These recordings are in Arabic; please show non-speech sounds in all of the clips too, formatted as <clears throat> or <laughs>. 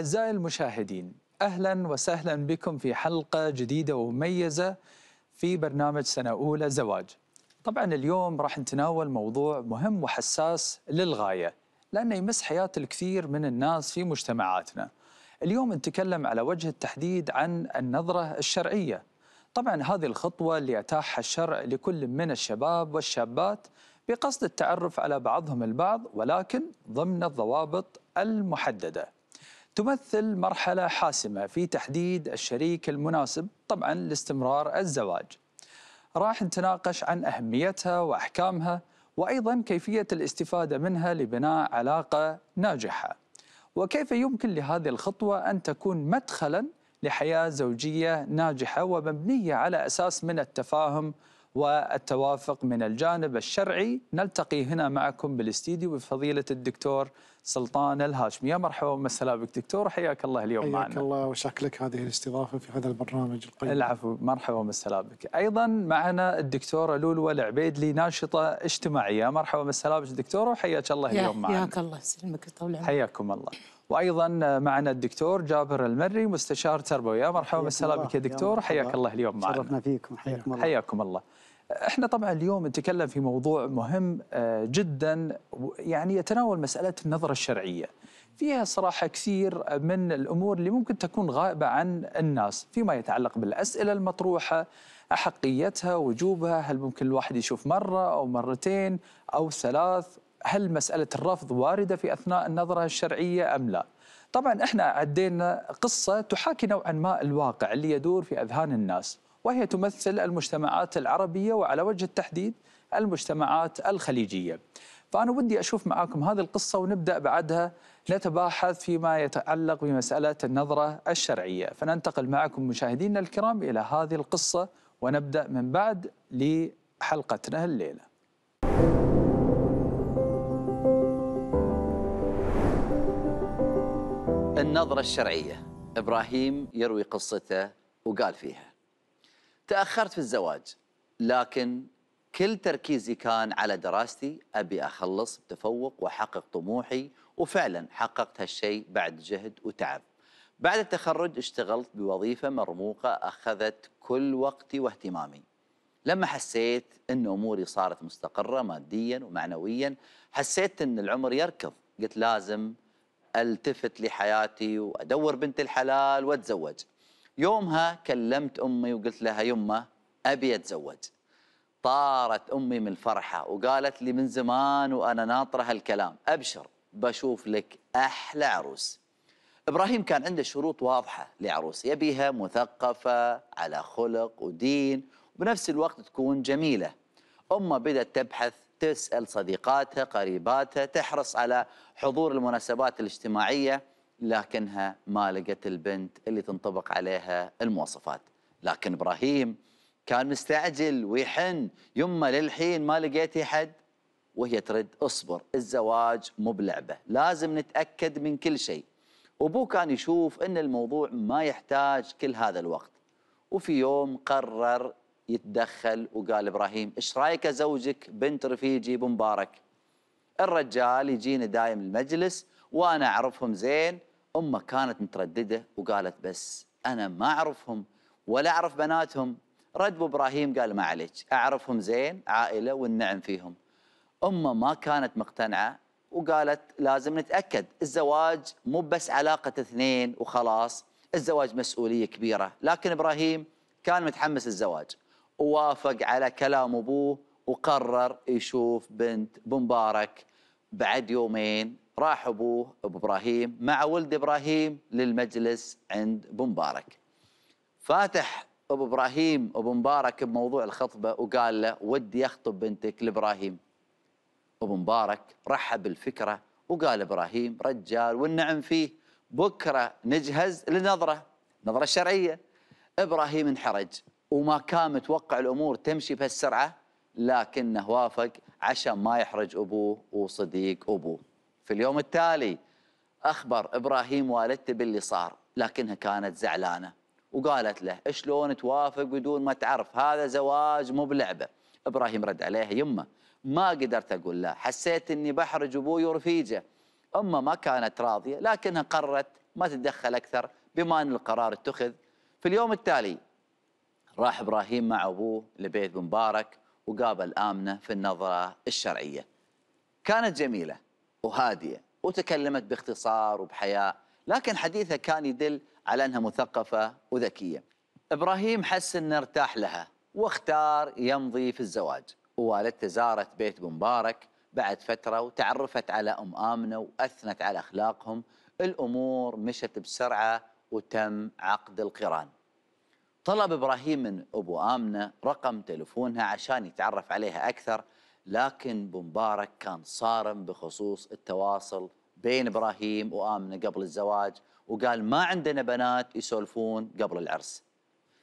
أعزائي المشاهدين أهلا وسهلا بكم في حلقة جديدة ومميزة في برنامج سنة أولى زواج طبعا اليوم راح نتناول موضوع مهم وحساس للغاية لأنه يمس حياة الكثير من الناس في مجتمعاتنا اليوم نتكلم على وجه التحديد عن النظرة الشرعية طبعا هذه الخطوة اللي أتاحها الشرع لكل من الشباب والشابات بقصد التعرف على بعضهم البعض ولكن ضمن الضوابط المحدده تمثل مرحلة حاسمة في تحديد الشريك المناسب طبعا لاستمرار الزواج. راح نتناقش عن أهميتها وأحكامها وأيضا كيفية الاستفادة منها لبناء علاقة ناجحة. وكيف يمكن لهذه الخطوة أن تكون مدخلا لحياة زوجية ناجحة ومبنية على أساس من التفاهم والتوافق من الجانب الشرعي نلتقي هنا معكم بالاستديو بفضيلة الدكتور سلطان الهاشمي يا مرحبا ومسهلا بك دكتور حياك الله اليوم حياك معنا حياك الله وشكلك هذه الاستضافه في هذا البرنامج القيم العفو مرحبا ومسهلا بك ايضا معنا الدكتوره لولو العبيدلي ناشطه اجتماعيه مرحبا ومسهلا بك دكتور وحياك الله اليوم معنا حياك الله يسلمك ويطول عمرك حياكم الله وايضا معنا الدكتور جابر المري مستشار تربوي يا مرحبا ومسهلا بك يا دكتور حياك الله اليوم معنا شرفنا فيكم حياكم الله حياكم الله احنا طبعا اليوم نتكلم في موضوع مهم آه، جدا يعني يتناول مساله النظره الشرعيه. فيها صراحه كثير من الامور اللي ممكن تكون غائبه عن الناس فيما يتعلق بالاسئله المطروحه، احقيتها، وجوبها، هل ممكن الواحد يشوف مره او مرتين او ثلاث؟ هل مساله الرفض وارده في اثناء النظره الشرعيه ام لا؟ طبعا احنا عدينا قصه تحاكي نوعا ما الواقع اللي يدور في اذهان الناس. وهي تمثل المجتمعات العربية وعلى وجه التحديد المجتمعات الخليجية فأنا ودي أشوف معاكم هذه القصة ونبدأ بعدها نتباحث فيما يتعلق بمسألة النظرة الشرعية فننتقل معكم مشاهدينا الكرام إلى هذه القصة ونبدأ من بعد لحلقتنا الليلة النظرة الشرعية إبراهيم يروي قصته وقال فيها تاخرت في الزواج لكن كل تركيزي كان على دراستي ابي اخلص بتفوق واحقق طموحي وفعلا حققت هالشيء بعد جهد وتعب بعد التخرج اشتغلت بوظيفه مرموقه اخذت كل وقتي واهتمامي لما حسيت ان اموري صارت مستقره ماديا ومعنويا حسيت ان العمر يركض قلت لازم التفت لحياتي وادور بنت الحلال واتزوج يومها كلمت امي وقلت لها يمه ابي اتزوج طارت امي من الفرحه وقالت لي من زمان وانا ناطره هالكلام ابشر بشوف لك احلى عروس ابراهيم كان عنده شروط واضحه لعروس يبيها مثقفه على خلق ودين وبنفس الوقت تكون جميله امه بدات تبحث تسال صديقاتها قريباتها تحرص على حضور المناسبات الاجتماعيه لكنها ما لقت البنت اللي تنطبق عليها المواصفات لكن إبراهيم كان مستعجل ويحن يما للحين ما لقيتي حد وهي ترد اصبر الزواج مو بلعبة لازم نتأكد من كل شيء أبوه كان يشوف أن الموضوع ما يحتاج كل هذا الوقت وفي يوم قرر يتدخل وقال إبراهيم إيش رايك أزوجك بنت رفيجي بمبارك الرجال يجينا دايم المجلس وأنا أعرفهم زين امه كانت متردده وقالت بس انا ما اعرفهم ولا اعرف بناتهم رد ابراهيم قال ما عليك اعرفهم زين عائله والنعم فيهم امه ما كانت مقتنعه وقالت لازم نتاكد الزواج مو بس علاقه اثنين وخلاص الزواج مسؤوليه كبيره لكن ابراهيم كان متحمس الزواج ووافق على كلام ابوه وقرر يشوف بنت بمبارك بعد يومين راح أبوه أبو إبراهيم مع ولد إبراهيم للمجلس عند أبو مبارك فاتح أبو إبراهيم أبو مبارك بموضوع الخطبة وقال له ودي أخطب بنتك لإبراهيم أبو مبارك رحب الفكره وقال إبراهيم رجال والنعم فيه بكرة نجهز لنظرة نظرة شرعية إبراهيم انحرج وما كان متوقع الأمور تمشي بهالسرعة لكنه وافق عشان ما يحرج أبوه وصديق أبوه في اليوم التالي أخبر إبراهيم والدته باللي صار لكنها كانت زعلانة وقالت له شلون توافق بدون ما تعرف هذا زواج مو بلعبة إبراهيم رد عليها يمه ما قدرت أقول لا حسيت أني بحرج أبوي ورفيجه أمه ما كانت راضية لكنها قررت ما تتدخل أكثر بما أن القرار اتخذ في اليوم التالي راح إبراهيم مع أبوه لبيت مبارك وقابل آمنة في النظرة الشرعية كانت جميلة وهادية وتكلمت باختصار وبحياء لكن حديثها كان يدل على أنها مثقفة وذكية إبراهيم حس أنه ارتاح لها واختار يمضي في الزواج ووالدته زارت بيت مبارك بعد فترة وتعرفت على أم آمنة وأثنت على أخلاقهم الأمور مشت بسرعة وتم عقد القران طلب إبراهيم من أبو آمنة رقم تلفونها عشان يتعرف عليها أكثر لكن بمبارك كان صارم بخصوص التواصل بين ابراهيم وامنه قبل الزواج وقال ما عندنا بنات يسولفون قبل العرس.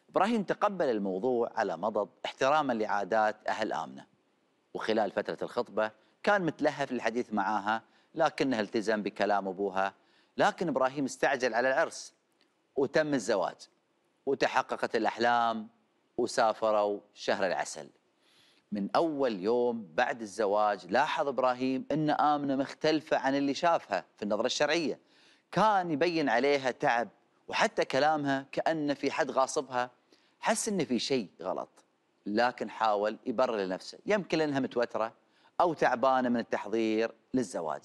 ابراهيم تقبل الموضوع على مضض احتراما لعادات اهل امنه. وخلال فتره الخطبه كان متلهف للحديث معاها لكنها التزم بكلام ابوها، لكن ابراهيم استعجل على العرس وتم الزواج وتحققت الاحلام وسافروا شهر العسل. من أول يوم بعد الزواج لاحظ إبراهيم أن آمنة مختلفة عن اللي شافها في النظرة الشرعية كان يبين عليها تعب وحتى كلامها كأن في حد غاصبها حس أن في شيء غلط لكن حاول يبرر لنفسه يمكن أنها متوترة أو تعبانة من التحضير للزواج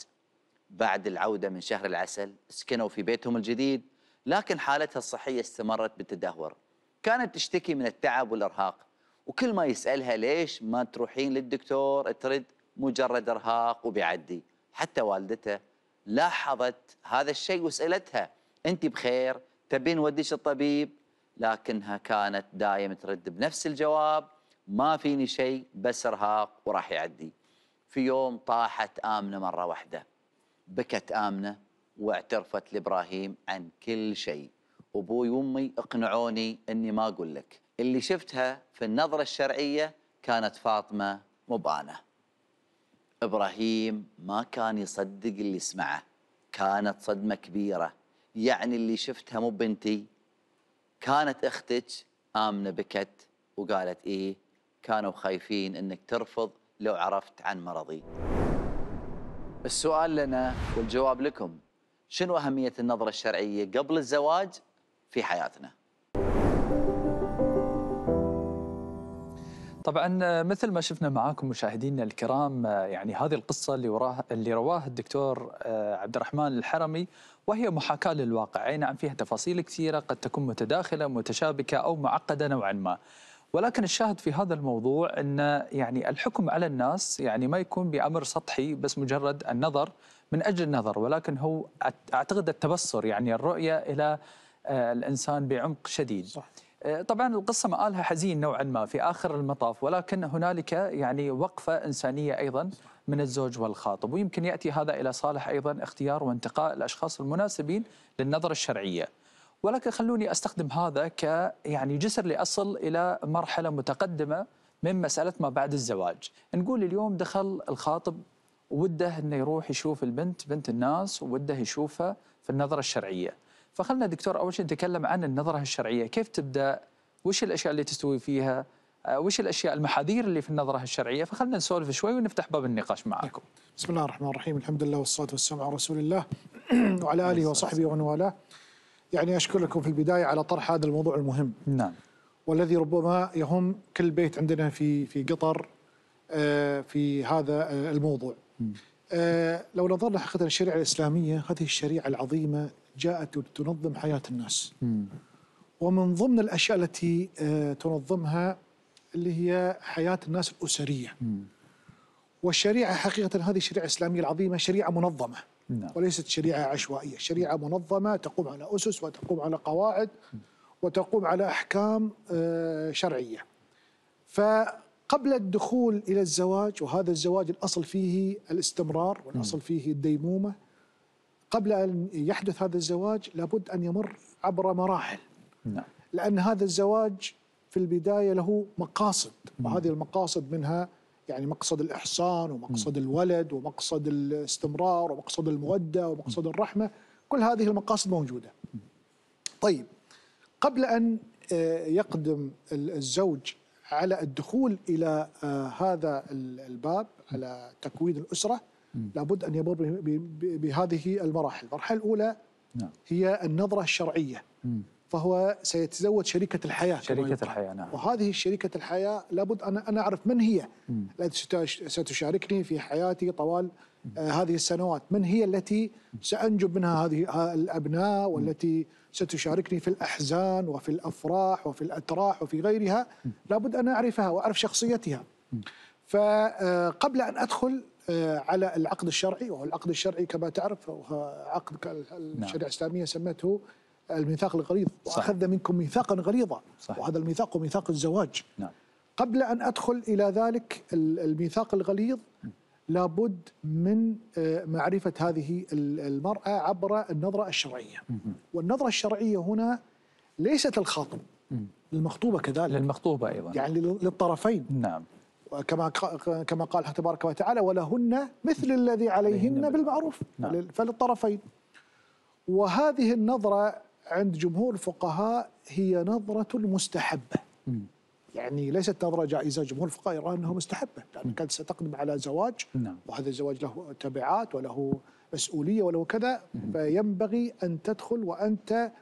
بعد العودة من شهر العسل سكنوا في بيتهم الجديد لكن حالتها الصحية استمرت بالتدهور كانت تشتكي من التعب والإرهاق وكل ما يسالها ليش ما تروحين للدكتور ترد مجرد ارهاق وبيعدي حتى والدته لاحظت هذا الشيء وسالتها انت بخير تبين وديش الطبيب لكنها كانت دايم ترد بنفس الجواب ما فيني شيء بس ارهاق وراح يعدي في يوم طاحت امنه مره واحده بكت امنه واعترفت لابراهيم عن كل شيء ابوي وامي اقنعوني اني ما اقول لك اللي شفتها في النظرة الشرعية كانت فاطمة مبانة إبراهيم ما كان يصدق اللي سمعه كانت صدمة كبيرة يعني اللي شفتها مو بنتي كانت أختك آمنة بكت وقالت إيه كانوا خايفين أنك ترفض لو عرفت عن مرضي السؤال لنا والجواب لكم شنو أهمية النظرة الشرعية قبل الزواج في حياتنا؟ طبعا مثل ما شفنا معاكم مشاهدينا الكرام يعني هذه القصه اللي وراه اللي رواه الدكتور آه، عبد الرحمن الحرمي وهي محاكاه للواقع، اي نعم فيها تفاصيل كثيره قد تكون متداخله متشابكه او معقده نوعا ما. ولكن الشاهد في هذا الموضوع ان يعني الحكم على الناس يعني ما يكون بامر سطحي بس مجرد النظر من اجل النظر ولكن هو اعتقد التبصر يعني الرؤيه الى آه، الانسان بعمق شديد. صح. آه، طبعا القصه مآلها حزين نوعا ما في اخر المطاف ولكن هنالك يعني وقفه انسانيه ايضا من الزوج والخاطب ويمكن ياتي هذا الى صالح ايضا اختيار وانتقاء الاشخاص المناسبين للنظره الشرعيه. ولكن خلوني استخدم هذا ك يعني جسر لاصل الى مرحله متقدمه من مساله ما بعد الزواج. نقول اليوم دخل الخاطب وده انه يروح يشوف البنت بنت الناس وده يشوفها في النظره الشرعيه. فخلنا دكتور اول شيء نتكلم عن النظره الشرعيه كيف تبدا وش الاشياء اللي تستوي فيها آه، وش الاشياء المحاذير اللي في النظره الشرعيه فخلنا نسولف شوي ونفتح باب النقاش معكم نعم. بسم الله الرحمن الرحيم الحمد لله والصلاه والسلام على رسول الله <clears throat> وعلى اله وصحبه ومن والاه يعني اشكر لكم في البدايه على طرح هذا الموضوع المهم نعم والذي ربما يهم كل بيت عندنا في في قطر آه، في هذا آه، الموضوع لو نظرنا حقيقه الشريعه الاسلاميه هذه الشريعه العظيمه جاءت تنظم حياة الناس ومن ضمن الأشياء التي آه، تنظمها اللي هي حياة الناس الأسرية والشريعة حقيقة هذه الشريعة الإسلامية العظيمة شريعة منظمة نعم. وليست شريعة عشوائية شريعة منظمة تقوم على أسس وتقوم على قواعد وتقوم على أحكام آه، شرعية فقبل الدخول إلى الزواج وهذا الزواج الأصل فيه الاستمرار والأصل فيه الديمومة قبل أن يحدث هذا الزواج لابد أن يمر عبر مراحل نعم. لأن هذا الزواج في البداية له مقاصد وهذه المقاصد منها يعني مقصد الإحصان ومقصد الولد ومقصد الاستمرار ومقصد المودة ومقصد الرحمة كل هذه المقاصد موجودة طيب قبل أن آه، يقدم الزوج على الدخول إلى آه، هذا الباب على تكوين الأسرة لابد أن يمر بهذه المراحل المرحلة الأولى نعم. هي النظرة الشرعية فهو سيتزوج شريكة الحياة شريكة الحياة نعم وهذه شريكة الحياة لابد أن أنا أعرف من هي التي ستشاركني في حياتي طوال آه، هذه السنوات من هي التي سأنجب منها هذه الأبناء والتي ستشاركني في الأحزان وفي الأفراح وفي الأتراح وفي غيرها لابد أن أعرفها وأعرف شخصيتها فقبل آه، أن أدخل آه، على العقد الشرعي والعقد الشرعي كما تعرف عقد نعم. الشريعه الاسلاميه سمته الميثاق الغليظ واخذنا منكم ميثاقا غليظا وهذا الميثاق هو ميثاق الزواج نعم. قبل ان ادخل الى ذلك الميثاق الغليظ لابد من آه، معرفه هذه المراه عبر النظره الشرعيه والنظره الشرعيه هنا ليست الخاطب للمخطوبه كذلك للمخطوبه ايضا يعني للطرفين نعم كما كما قال تبارك وتعالى ولهن مثل الذي عليهن بالمعروف نعم. فللطرفين وهذه النظرة عند جمهور الفقهاء هي نظرة مستحبة يعني ليست نظرة جائزة جمهور الفقهاء يرى أنها مستحبة لأنك أنت ستقدم على زواج نعم. وهذا الزواج له تبعات وله مسؤولية وله كذا فينبغي أن تدخل وأنت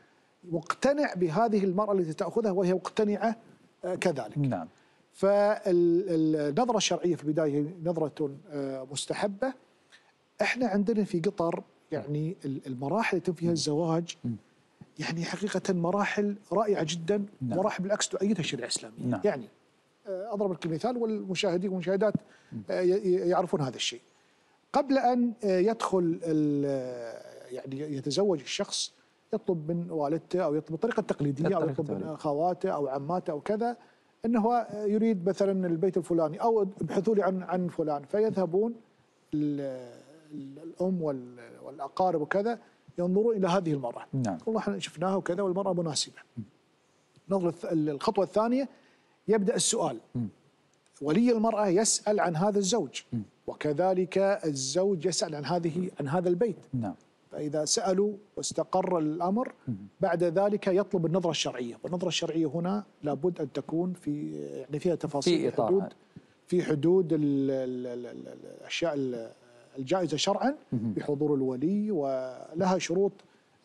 مقتنع بهذه المرأة التي تأخذها وهي مقتنعة آه، كذلك نعم فالنظرة الشرعية في البداية نظرة آه، مستحبة احنا عندنا في قطر يعني المراحل يتم فيها الزواج يعني حقيقة مراحل رائعة جدا نعم. مراحل بالعكس تؤيدها الشريعة الإسلامية نعم. يعني آه، أضرب لك المثال والمشاهدين والمشاهدات آه، يعرفون هذا الشيء قبل أن يدخل يعني يتزوج الشخص يطلب من والدته أو يطلب بالطريقة التقليدية أو يطلب من خواته أو عماته أو كذا انه هو يريد مثلا البيت الفلاني او ابحثوا لي عن عن فلان فيذهبون الام والاقارب وكذا ينظرون الى هذه المراه نعم والله احنا شفناها وكذا والمراه مناسبه نظرة الخطوه الثانيه يبدا السؤال ولي المراه يسال عن هذا الزوج وكذلك الزوج يسال عن هذه عن هذا البيت نعم فإذا سألوا واستقر الأمر بعد ذلك يطلب النظرة الشرعية والنظرة الشرعية هنا لابد أن تكون في يعني فيها تفاصيل في إطار حدود في حدود الأشياء الجائزة شرعا بحضور الولي ولها شروط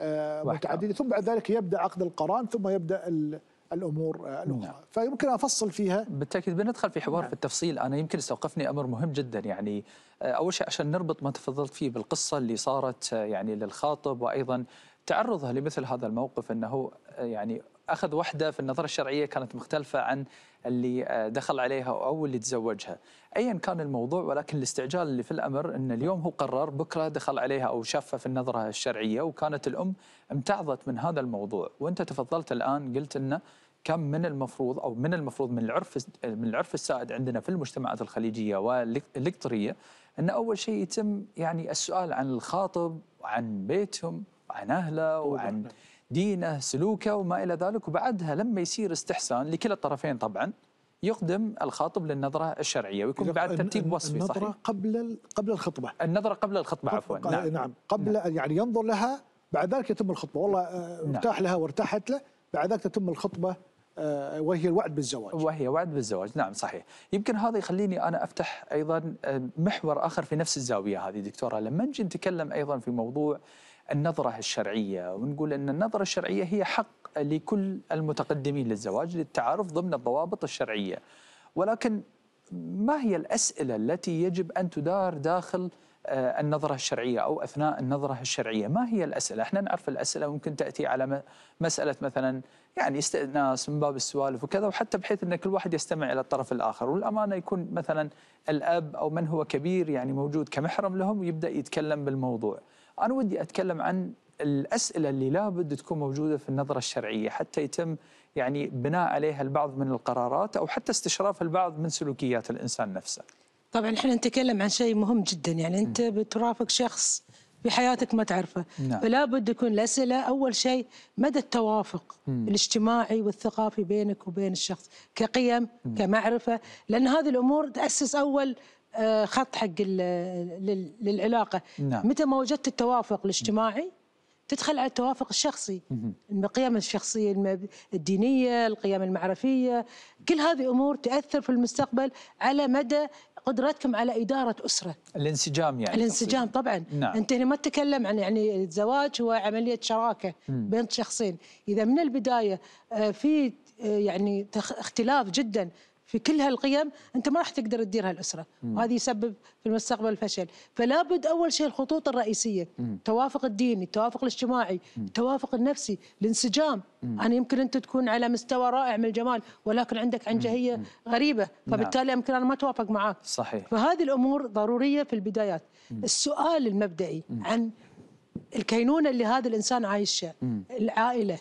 آه، متعددة ثم بعد ذلك يبدأ عقد القران ثم يبدأ الامور الاخرى نعم. فيمكن افصل فيها بالتاكيد بندخل في حوار نعم. في التفصيل انا يمكن استوقفني امر مهم جدا يعني آه، اول شيء عشان نربط ما تفضلت فيه بالقصه اللي صارت آه، يعني للخاطب وايضا تعرضه لمثل هذا الموقف انه آه، يعني اخذ وحده في النظره الشرعيه كانت مختلفه عن اللي آه، دخل عليها او اللي تزوجها ايا كان الموضوع ولكن الاستعجال اللي في الامر ان اليوم هو قرر بكره دخل عليها او شافها في النظره الشرعيه وكانت الام امتعضت من هذا الموضوع وانت تفضلت الان قلت انه كم من المفروض او من المفروض من العرف من العرف السائد عندنا في المجتمعات الخليجيه والقطريه ان اول شيء يتم يعني السؤال عن الخاطب وعن بيتهم وعن اهله وعن دينه سلوكه وما إلى ذلك وبعدها لما يصير استحسان لكلا الطرفين طبعا يقدم الخاطب للنظرة الشرعية ويكون بعد ترتيب وصفي النظرة صحيح قبل قبل الخطبة النظرة قبل الخطبة عفوا نعم, نعم قبل نعم. يعني ينظر لها بعد ذلك يتم الخطبة والله آه، نعم. ارتاح نعم. لها وارتاحت له بعد ذلك تتم الخطبة آه، وهي الوعد بالزواج وهي وعد بالزواج نعم صحيح يمكن هذا يخليني أنا أفتح أيضا آه، محور آخر في نفس الزاوية هذه دكتورة لما نجي نتكلم أيضا في موضوع النظرة الشرعية ونقول أن النظرة الشرعية هي حق لكل المتقدمين للزواج للتعارف ضمن الضوابط الشرعية ولكن ما هي الأسئلة التي يجب أن تدار داخل آه، النظرة الشرعية أو أثناء النظرة الشرعية ما هي الأسئلة؟ احنا نعرف الأسئلة ممكن تأتي على مسألة مثلا يعني استئناس من باب السوالف وكذا وحتى بحيث أن كل واحد يستمع إلى الطرف الآخر والأمانة يكون مثلا الأب أو من هو كبير يعني موجود كمحرم لهم ويبدأ يتكلم بالموضوع أنا ودي أتكلم عن الأسئلة اللي لابد تكون موجودة في النظرة الشرعية حتى يتم يعني بناء عليها البعض من القرارات أو حتى استشراف البعض من سلوكيات الإنسان نفسه طبعا احنا نتكلم عن شيء مهم جدا يعني انت بترافق شخص في حياتك ما تعرفه نعم. فلا بد يكون الاسئله اول شيء مدى التوافق مم. الاجتماعي والثقافي بينك وبين الشخص كقيم مم. كمعرفه لان هذه الامور تاسس اول آه، خط حق للعلاقه نعم. متى ما وجدت التوافق الاجتماعي تدخل على التوافق الشخصي القيم الشخصيه الدينيه القيم المعرفيه كل هذه امور تاثر في المستقبل على مدى قدرتكم على اداره اسره الانسجام يعني الانسجام طبعا نعم. انت هنا ما تتكلم عن يعني الزواج هو عمليه شراكه مم. بين شخصين اذا من البدايه آه، في آه، يعني اختلاف جدا في كل هالقيم انت ما راح تقدر تدير هالاسره مم. وهذا يسبب في المستقبل فشل فلا بد اول شيء الخطوط الرئيسيه مم. التوافق الديني التوافق الاجتماعي مم. التوافق النفسي الانسجام انا يمكن انت تكون على مستوى رائع من الجمال ولكن عندك عنجهيه غريبه نعم. فبالتالي يمكن انا ما اتوافق معاك صحيح فهذه الامور ضروريه في البدايات السؤال المبدئي عن الكينونه اللي هذا الانسان عايشها العائله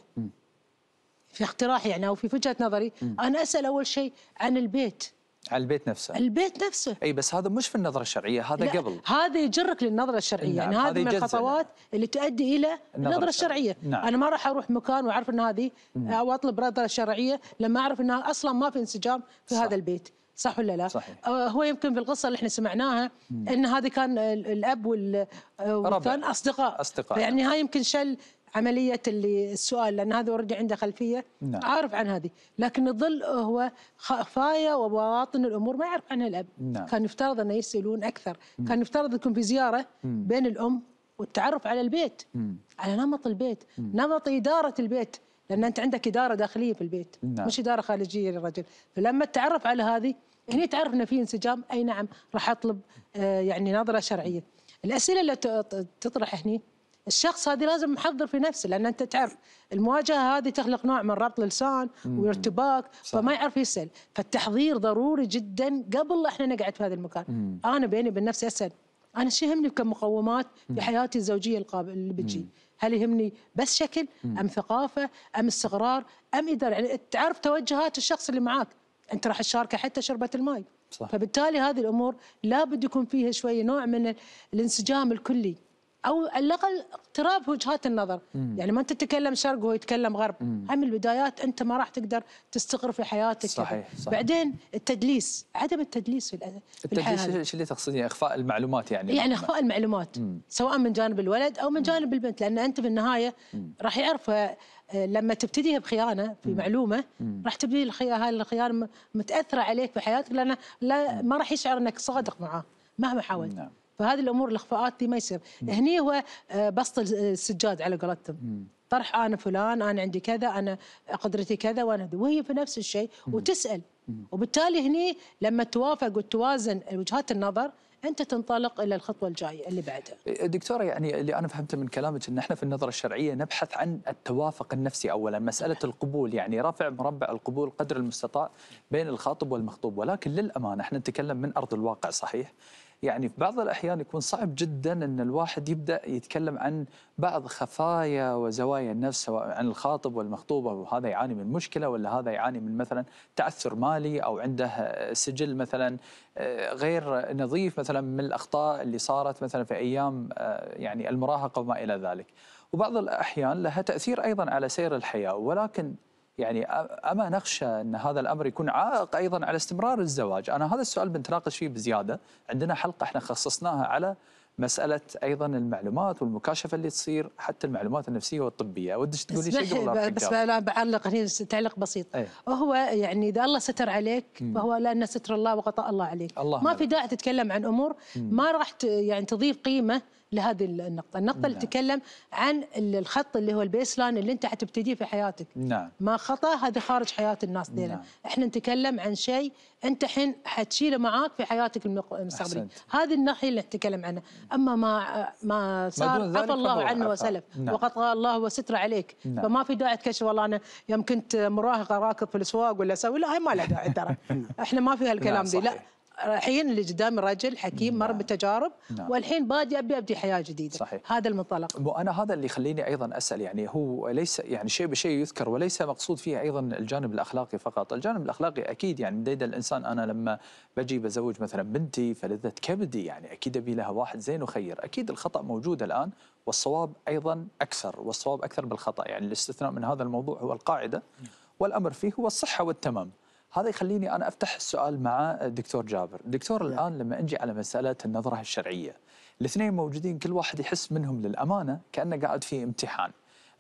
في اقتراحي يعني او في وجهه نظري م. انا اسال اول شيء عن البيت على البيت نفسه البيت نفسه اي بس هذا مش في النظره الشرعيه هذا لا قبل هذا يجرك للنظره الشرعيه نعم. يعني هذه من الخطوات اللي تؤدي الى النظره الشرعيه نعم. انا ما راح اروح مكان واعرف ان هذه او اطلب نظره شرعيه لما اعرف انها اصلا ما في انسجام في صح. هذا البيت صح ولا لا؟ صحيح. أه، هو يمكن في القصه اللي احنا سمعناها مم. ان هذا كان الاب والثان اصدقاء اصدقاء يعني هاي يمكن شل عمليه اللي السؤال لان هذا اوريدي عنده خلفيه نعم. عارف عن هذه لكن الظل هو خفايا وبواطن الامور ما يعرف عنها الاب نعم. كان يفترض انه يسالون اكثر مم. كان يفترض يكون في زياره مم. بين الام والتعرف على البيت مم. على نمط البيت مم. نمط اداره البيت لان انت عندك اداره داخليه في البيت نعم. مش اداره خارجيه للرجل فلما تعرف على هذه هنا تعرف ان في انسجام اي نعم راح اطلب آه يعني نظره شرعيه الاسئله اللي تطرح هنا الشخص هذه لازم محضر في نفسه لان انت تعرف المواجهه هذه تخلق نوع من ربط لسان وارتباك فما يعرف يسال فالتحضير ضروري جدا قبل احنا نقعد في هذا المكان مم. انا بيني وبين نفسي اسال انا شو يهمني كمقومات في حياتي الزوجيه القابل اللي بتجي هل يهمني بس شكل ام ثقافه ام استقرار ام اداره يعني تعرف توجهات الشخص اللي معاك انت راح تشاركه حتى شربه الماي صح. فبالتالي هذه الامور لابد يكون فيها شويه نوع من الانسجام الكلي او على الاقل اقتراب وجهات النظر مم. يعني ما انت تتكلم شرق وهو يتكلم غرب هم البدايات انت ما راح تقدر تستقر في حياتك صحيح, صحيح. بعدين التدليس عدم التدليس في التدليس ايش اللي تقصدين اخفاء المعلومات يعني إيه، يعني اخفاء المعلومات مم. سواء من جانب الولد او من جانب مم. البنت لان انت بالنهايه راح يعرف آه، لما تبتديها بخيانه في مم. معلومه راح تبدي الخيانه هاي الخيانه متاثره عليك في حياتك لان لا ما راح يشعر انك صادق معاه مهما حاولت نعم. فهذه الامور الاخفاءات دي ما يصير هني هو آه، بسط السجاد على قولتهم طرح انا فلان انا عندي كذا انا قدرتي كذا وانا وهي في نفس الشيء وتسال وبالتالي هني لما توافق وتوازن وجهات النظر انت تنطلق الى الخطوه الجايه اللي بعدها. إيه، دكتوره يعني اللي انا فهمته من كلامك ان احنا في النظره الشرعيه نبحث عن التوافق النفسي اولا، مساله القبول يعني رفع مربع القبول قدر المستطاع بين الخاطب والمخطوب، ولكن للامانه احنا نتكلم من ارض الواقع صحيح؟ يعني في بعض الأحيان يكون صعب جدا أن الواحد يبدأ يتكلم عن بعض خفايا وزوايا النفس سواء عن الخاطب والمخطوبة وهذا يعاني من مشكلة ولا هذا يعاني من مثلا تعثر مالي أو عنده سجل مثلا آه، غير نظيف مثلا من الأخطاء اللي صارت مثلا في أيام آه، يعني المراهقة وما إلى ذلك وبعض الأحيان لها تأثير أيضا على سير الحياة ولكن يعني اما نخشى ان هذا الامر يكون عائق ايضا على استمرار الزواج؟ انا هذا السؤال بنتناقش فيه بزياده، عندنا حلقه احنا خصصناها على مساله ايضا المعلومات والمكاشفه اللي تصير حتى المعلومات النفسيه والطبيه، ودك تقولي شيء والله بس انا بعلق هنا تعليق بسيط، ايه؟ هو يعني اذا الله ستر عليك مم. فهو لان ستر الله وغطاء الله عليك، الله ما في داعي تتكلم عن امور مم. ما راح يعني تضيف قيمه لهذه النقطه النقطه نعم. اللي تتكلم عن الخط اللي هو البيس لاين اللي انت حتبتديه في حياتك نعم. ما خطا هذا خارج حياه الناس دينا نعم. احنا نتكلم عن شيء انت الحين حتشيله معاك في حياتك المستقبليه هذه الناحيه اللي نتكلم عنها اما ما ما صار عفى الله عنه وسلف نعم. وقد الله وستر عليك نعم. فما في داعي تكشف والله انا يوم كنت مراهقه راكض في الاسواق ولا اسوي لا هاي ما لها داعي ترى <laughs> احنا ما في هالكلام نعم، دي لا الحين اللي قدامي رجل حكيم مر نعم. بتجارب نعم. والحين بادي ابي ابدي حياه جديده صحيح. هذا المنطلق وانا هذا اللي يخليني ايضا اسال يعني هو ليس يعني شيء بشيء يذكر وليس مقصود فيه ايضا الجانب الاخلاقي فقط الجانب الاخلاقي اكيد يعني ديد الانسان انا لما بجي بزوج مثلا بنتي فلذه كبدي يعني اكيد ابي لها واحد زين وخير اكيد الخطا موجود الان والصواب ايضا اكثر والصواب اكثر بالخطا يعني الاستثناء من هذا الموضوع هو القاعده نعم. والامر فيه هو الصحه والتمام هذا يخليني انا افتح السؤال مع الدكتور جابر، الدكتور نعم. الان لما نجي على مساله النظره الشرعيه، الاثنين موجودين كل واحد يحس منهم للامانه كانه قاعد في امتحان،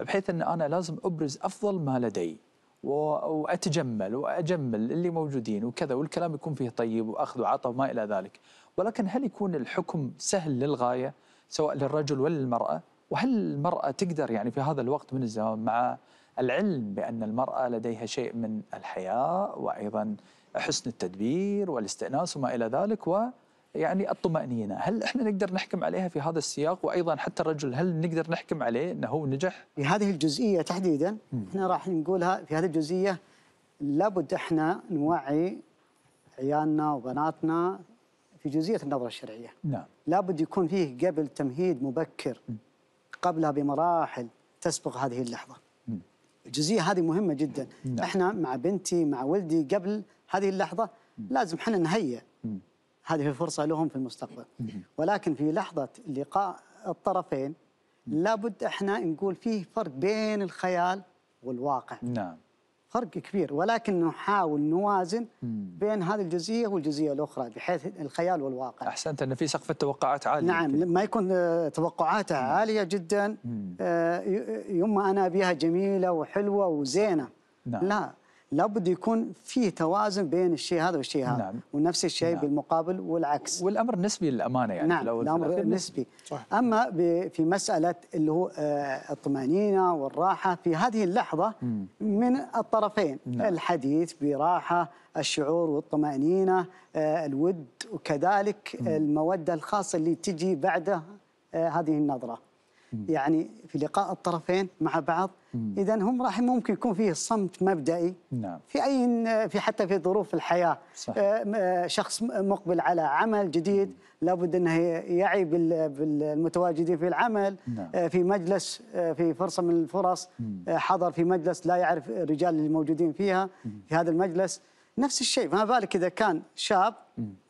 بحيث ان انا لازم ابرز افضل ما لدي واتجمل واجمل اللي موجودين وكذا والكلام يكون فيه طيب واخذ وعطى وما الى ذلك، ولكن هل يكون الحكم سهل للغايه سواء للرجل ولا للمراه؟ وهل المراه تقدر يعني في هذا الوقت من الزمان مع العلم بأن المرأة لديها شيء من الحياء وأيضا حسن التدبير والاستئناس وما إلى ذلك و يعني الطمأنينة هل إحنا نقدر نحكم عليها في هذا السياق وأيضا حتى الرجل هل نقدر نحكم عليه أنه هو نجح؟ في هذه الجزئية تحديدا مم. إحنا راح نقولها في هذه الجزئية لابد إحنا نوعي عيالنا وبناتنا في جزئية النظرة الشرعية نعم لابد يكون فيه قبل تمهيد مبكر مم. قبلها بمراحل تسبق هذه اللحظة الجزئيه هذه مهمه جدا نعم. احنا مع بنتي مع ولدي قبل هذه اللحظه لازم احنا نهيئ هذه فرصه لهم في المستقبل ولكن في لحظه لقاء الطرفين لابد احنا نقول فيه فرق بين الخيال والواقع نعم فرق كبير ولكن نحاول نوازن بين هذه الجزئيه والجزئيه الاخرى بحيث الخيال والواقع. احسنت ان في سقف التوقعات عالي. نعم ما يكون آه، توقعاتها مم. عاليه جدا مم. آه، يما انا بها جميله وحلوه وزينه. نعم. لا لابد يكون في توازن بين الشيء هذا والشيء هذا نعم. ونفس الشيء نعم. بالمقابل والعكس والامر نسبي للامانه يعني نعم. لو الامر نسبي صح. اما في مساله اللي هو آه، الطمانينه والراحه في هذه اللحظه م. من الطرفين نعم. الحديث براحه الشعور والطمانينه آه، الود وكذلك م. الموده الخاصه اللي تجي بعد آه، هذه النظره يعني في لقاء الطرفين مع بعض اذا هم راح ممكن يكون فيه صمت مبدئي نعم. في اي في حتى في ظروف الحياه صحيح. آه، آه، شخص مقبل على عمل جديد لابد انه يعي بالمتواجدين في العمل نعم. آه، في مجلس في فرصه من الفرص حضر في مجلس لا يعرف الرجال الموجودين فيها في هذا المجلس نفس الشيء ما بالك إذا كان شاب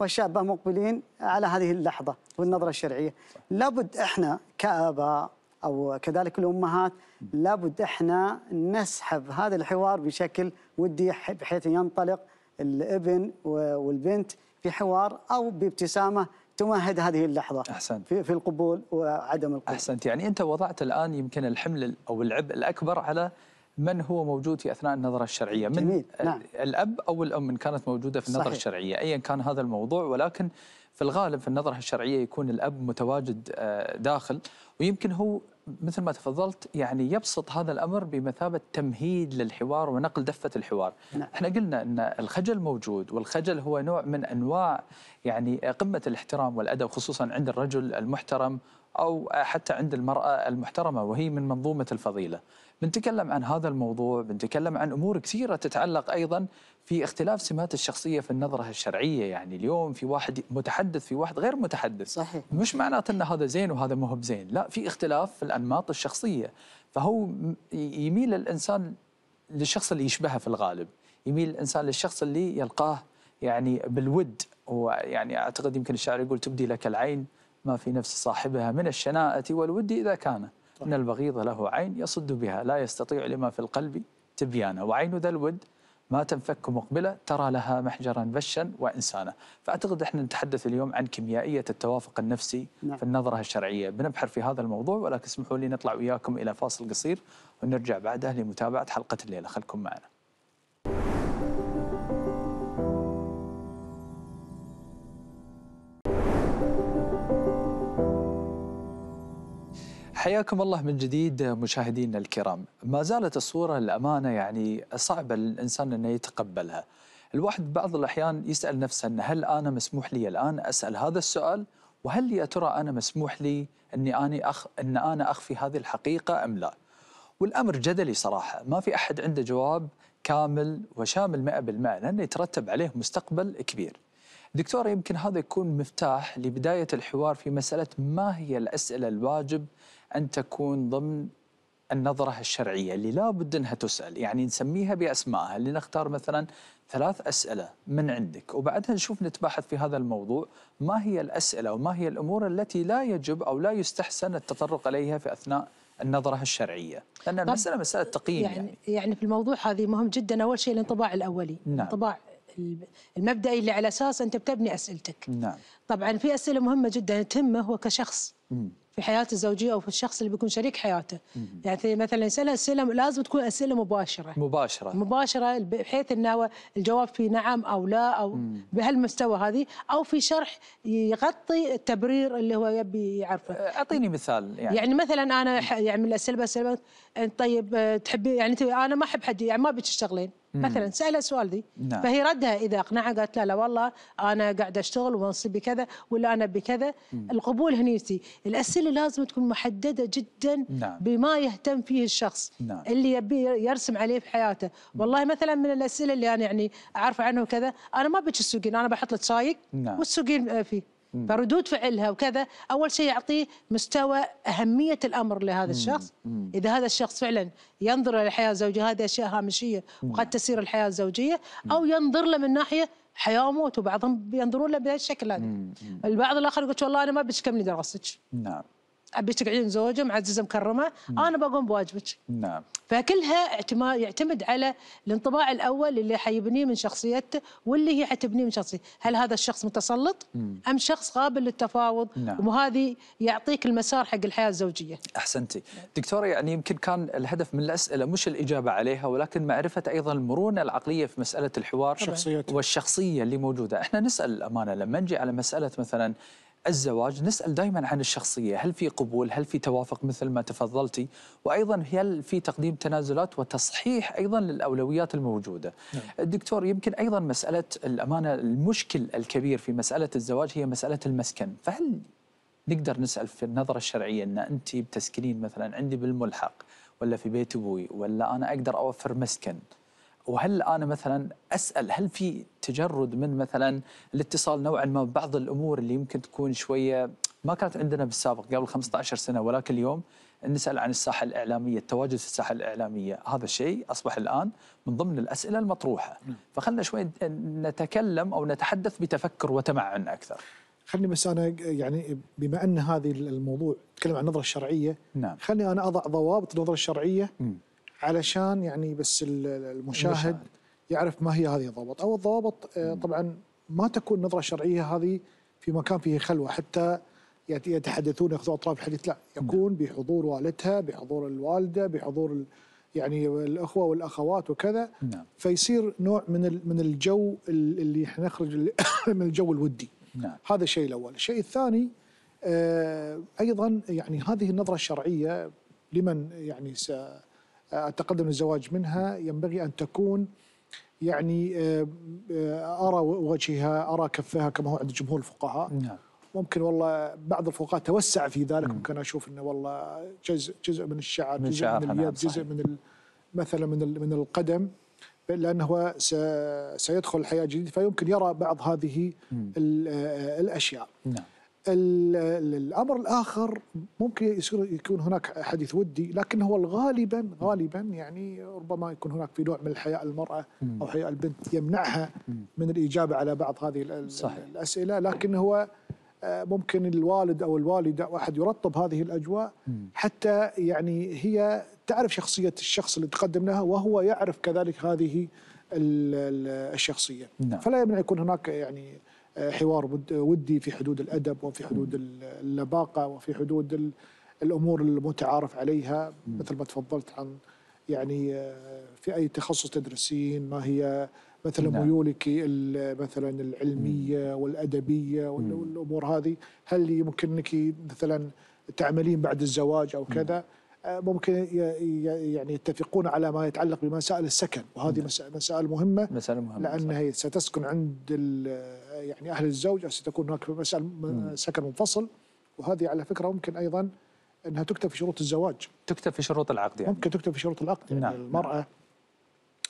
وشابه مقبلين على هذه اللحظة والنظرة الشرعية لابد إحنا كآباء أو كذلك الأمهات لابد إحنا نسحب هذا الحوار بشكل ودي بحيث ينطلق الابن والبنت في حوار أو بابتسامة تمهد هذه اللحظة أحسن في, في القبول وعدم القبول أحسنت يعني أنت وضعت الآن يمكن الحمل أو العبء الأكبر على من هو موجود في اثناء النظره الشرعيه من جميل. نعم. الاب او الام ان كانت موجوده في النظره صحيح. الشرعيه ايا كان هذا الموضوع ولكن في الغالب في النظره الشرعيه يكون الاب متواجد آه، داخل ويمكن هو مثل ما تفضلت يعني يبسط هذا الامر بمثابه تمهيد للحوار ونقل دفه الحوار. نعم. احنا قلنا ان الخجل موجود والخجل هو نوع من انواع يعني قمه الاحترام والادب خصوصا عند الرجل المحترم او حتى عند المراه المحترمه وهي من منظومه الفضيله. بنتكلم عن هذا الموضوع بنتكلم عن أمور كثيرة تتعلق أيضا في اختلاف سمات الشخصية في النظرة الشرعية يعني اليوم في واحد متحدث في واحد غير متحدث صحيح. مش معناته أن هذا زين وهذا مو بزين لا في اختلاف في الأنماط الشخصية فهو يميل الإنسان للشخص اللي يشبهه في الغالب يميل الإنسان للشخص اللي يلقاه يعني بالود ويعني أعتقد يمكن الشاعر يقول تبدي لك العين ما في نفس صاحبها من الشناءة والود إذا كان إن البغيض له عين يصد بها لا يستطيع لما في القلب تبيانه وعين ذا الود ما تنفك مقبلة ترى لها محجرا بشا وإنسانا فأعتقد إحنا نتحدث اليوم عن كيميائية التوافق النفسي نعم. في النظرة الشرعية بنبحر في هذا الموضوع ولكن اسمحوا لي نطلع وياكم إلى فاصل قصير ونرجع بعدها لمتابعة حلقة الليلة خلكم معنا حياكم الله من جديد مشاهدينا الكرام ما زالت الصورة الأمانة يعني صعبة للإنسان أنه يتقبلها الواحد بعض الأحيان يسأل نفسه أن هل أنا مسموح لي الآن أسأل هذا السؤال وهل يا ترى أنا مسموح لي أني أنا أخ... أن أنا أخفي هذه الحقيقة أم لا والأمر جدلي صراحة ما في أحد عنده جواب كامل وشامل 100% لأنه يترتب عليه مستقبل كبير دكتور يمكن هذا يكون مفتاح لبداية الحوار في مسألة ما هي الأسئلة الواجب أن تكون ضمن النظرة الشرعية اللي لا بد أنها تسأل يعني نسميها بأسمائها اللي نختار مثلا ثلاث أسئلة من عندك وبعدها نشوف نتباحث في هذا الموضوع ما هي الأسئلة وما هي الأمور التي لا يجب أو لا يستحسن التطرق إليها في أثناء النظرة الشرعية لأن المسألة مسألة تقييم يعني, يعني, يعني في الموضوع هذه مهم جدا أول شيء الانطباع الأولي نعم. انطباع المبدئي اللي على اساس انت بتبني اسئلتك نعم طبعا في اسئله مهمه جدا تهمه هو كشخص في حياته الزوجيه او في الشخص اللي بيكون شريك حياته يعني مثلا يسالها اسئله لازم تكون اسئله مباشره مباشره مباشره بحيث انه الجواب في نعم او لا او بهالمستوى هذه او في شرح يغطي التبرير اللي هو يبي يعرفه أه، اعطيني مثال يعني يعني مثلا انا يعني من الاسئله بس طيب أه، تحبي يعني انا ما احب حد يعني ما ابي تشتغلين مثلا سألها السؤال دي نعم. فهي ردها إذا أقنعها قالت لا لا والله أنا قاعدة أشتغل ومنصبي كذا ولا أنا بكذا مم. القبول هنيتي الأسئلة لازم تكون محددة جدا نعم. بما يهتم فيه الشخص نعم. اللي يبي يرسم عليه في حياته مم. والله مثلا من الأسئلة اللي أنا يعني أعرف عنه كذا أنا ما بيش السوقين أنا بحط لك سايق نعم. والسوقين آه، فيه فردود فعلها وكذا اول شيء يعطيه مستوى اهميه الامر لهذا الشخص اذا هذا الشخص فعلا ينظر للحياه الزوجيه هذه اشياء هامشيه وقد تسير الحياه الزوجيه او ينظر له من ناحيه حياه وموت وبعضهم ينظرون له بهذا الشكل هذا البعض الاخر يقول والله انا ما بتكملي دراستك نعم ابي تقعدين زوجه معززه مكرمه انا بقوم بواجبك نعم فكلها اعتماد يعتمد على الانطباع الاول اللي حيبنيه من شخصيته واللي هي حتبنيه من شخصيته هل هذا الشخص متسلط مم. ام شخص قابل للتفاوض نعم. وهذه يعطيك المسار حق الحياه الزوجيه احسنتي نعم. دكتوره يعني يمكن كان الهدف من الاسئله مش الاجابه عليها ولكن معرفه ايضا المرونه العقليه في مساله الحوار شخصيته. والشخصيه اللي موجوده احنا نسال الامانه لما نجي على مساله مثلا الزواج نسال دائما عن الشخصيه، هل في قبول؟ هل في توافق مثل ما تفضلتي؟ وايضا هل في تقديم تنازلات وتصحيح ايضا للاولويات الموجوده؟ نعم. الدكتور يمكن ايضا مساله الامانه المشكل الكبير في مساله الزواج هي مساله المسكن، فهل نقدر نسال في النظره الشرعيه ان انت بتسكنين مثلا عندي بالملحق ولا في بيت ابوي ولا انا اقدر اوفر مسكن؟ وهل انا مثلا اسال هل في تجرد من مثلا الاتصال نوعا ما ببعض الامور اللي يمكن تكون شويه ما كانت عندنا بالسابق قبل 15 سنه ولكن اليوم نسال عن الساحه الاعلاميه، التواجد في الساحه الاعلاميه، هذا الشيء اصبح الان من ضمن الاسئله المطروحه، نعم. فخلنا شوي نتكلم او نتحدث بتفكر وتمعن اكثر. خلني بس انا يعني بما ان هذه الموضوع تكلم عن النظره الشرعيه نعم خلني انا اضع ضوابط النظره الشرعيه م. علشان يعني بس المشاهد المشاهد. يعرف ما هي هذه الضوابط او الضوابط آه، طبعا ما تكون نظره شرعيه هذه في مكان فيه خلوه حتى يتحدثون ياخذون اطراف الحديث لا يكون بحضور والدها بحضور الوالده بحضور يعني الاخوه والاخوات وكذا نعم. فيصير نوع من من الجو اللي احنا نخرج <coughs> من الجو الودي نعم. هذا الشيء الاول الشيء الثاني آه، ايضا يعني هذه النظره الشرعيه لمن يعني التقدم للزواج منها ينبغي أن تكون يعني آه، آه، أرى وجهها أرى كفها كما هو عند جمهور الفقهاء نعم. ممكن والله بعض الفقهاء توسع في ذلك مم. ممكن أشوف أنه والله جزء جزء من الشعر من جزء من اليد جزء من مثلا من من القدم لأنه هو سيدخل الحياة الجديدة فيمكن يرى بعض هذه آه، الأشياء نعم. الامر الاخر ممكن يصير يكون هناك حديث ودي لكن هو غالبا غالبا يعني ربما يكون هناك في نوع من الحياء المراه او حياء البنت يمنعها من الاجابه على بعض هذه صحيح. الاسئله لكن هو آه، ممكن الوالد او الوالده واحد يرطب هذه الاجواء حتى يعني هي تعرف شخصيه الشخص اللي تقدم لها وهو يعرف كذلك هذه الشخصيه نعم. فلا يمنع يكون هناك يعني حوار ودي في حدود الادب وفي حدود اللباقه وفي حدود الامور المتعارف عليها مثل ما تفضلت عن يعني آه، في اي تخصص تدرسين ما هي مثلا نعم. ميولك مثلا العلميه والادبيه والامور هذه هل يمكن انك مثلا تعملين بعد الزواج او كذا آه، ممكن يعني يتفقون على ما يتعلق بمسائل السكن وهذه نعم. مسائل مهمة مسائل مهمة لأنها ستسكن عند يعني اهل الزوج ستكون هناك مساله سكن منفصل وهذه على فكره ممكن ايضا انها تكتب في شروط الزواج تكتب في شروط العقد يعني ممكن تكتب في شروط العقد يعني نعم. نعم. المراه نعم.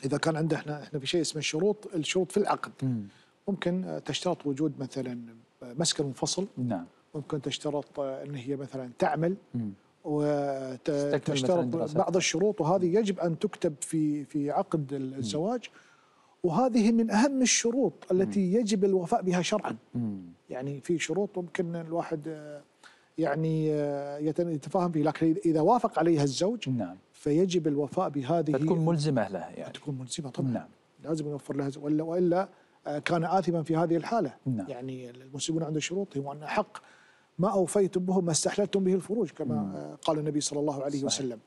اذا كان عندنا احنا احنا في شيء اسمه الشروط الشروط في العقد مم. ممكن آه، تشترط وجود مثلا مسكن منفصل نعم ممكن تشترط آه، ان هي مثلا تعمل وتشترط آه، بعض الشروط وهذه يجب ان تكتب في في عقد الزواج مم. وهذه من أهم الشروط التي يجب الوفاء بها شرعا يعني في شروط ممكن الواحد آه، يعني آه، يتفاهم فيه لكن إذا وافق عليها الزوج نعم. فيجب الوفاء بهذه تكون ملزمة لها يعني تكون ملزمة طبعا نعم. لازم نوفر لها وإلا, وإلا آه، كان آثما في هذه الحالة نعم. يعني المسلمون عند شروطهم وأن حق ما أوفيتم به ما استحللتم به الفروج كما مم. قال النبي صلى الله عليه صحيح. وسلم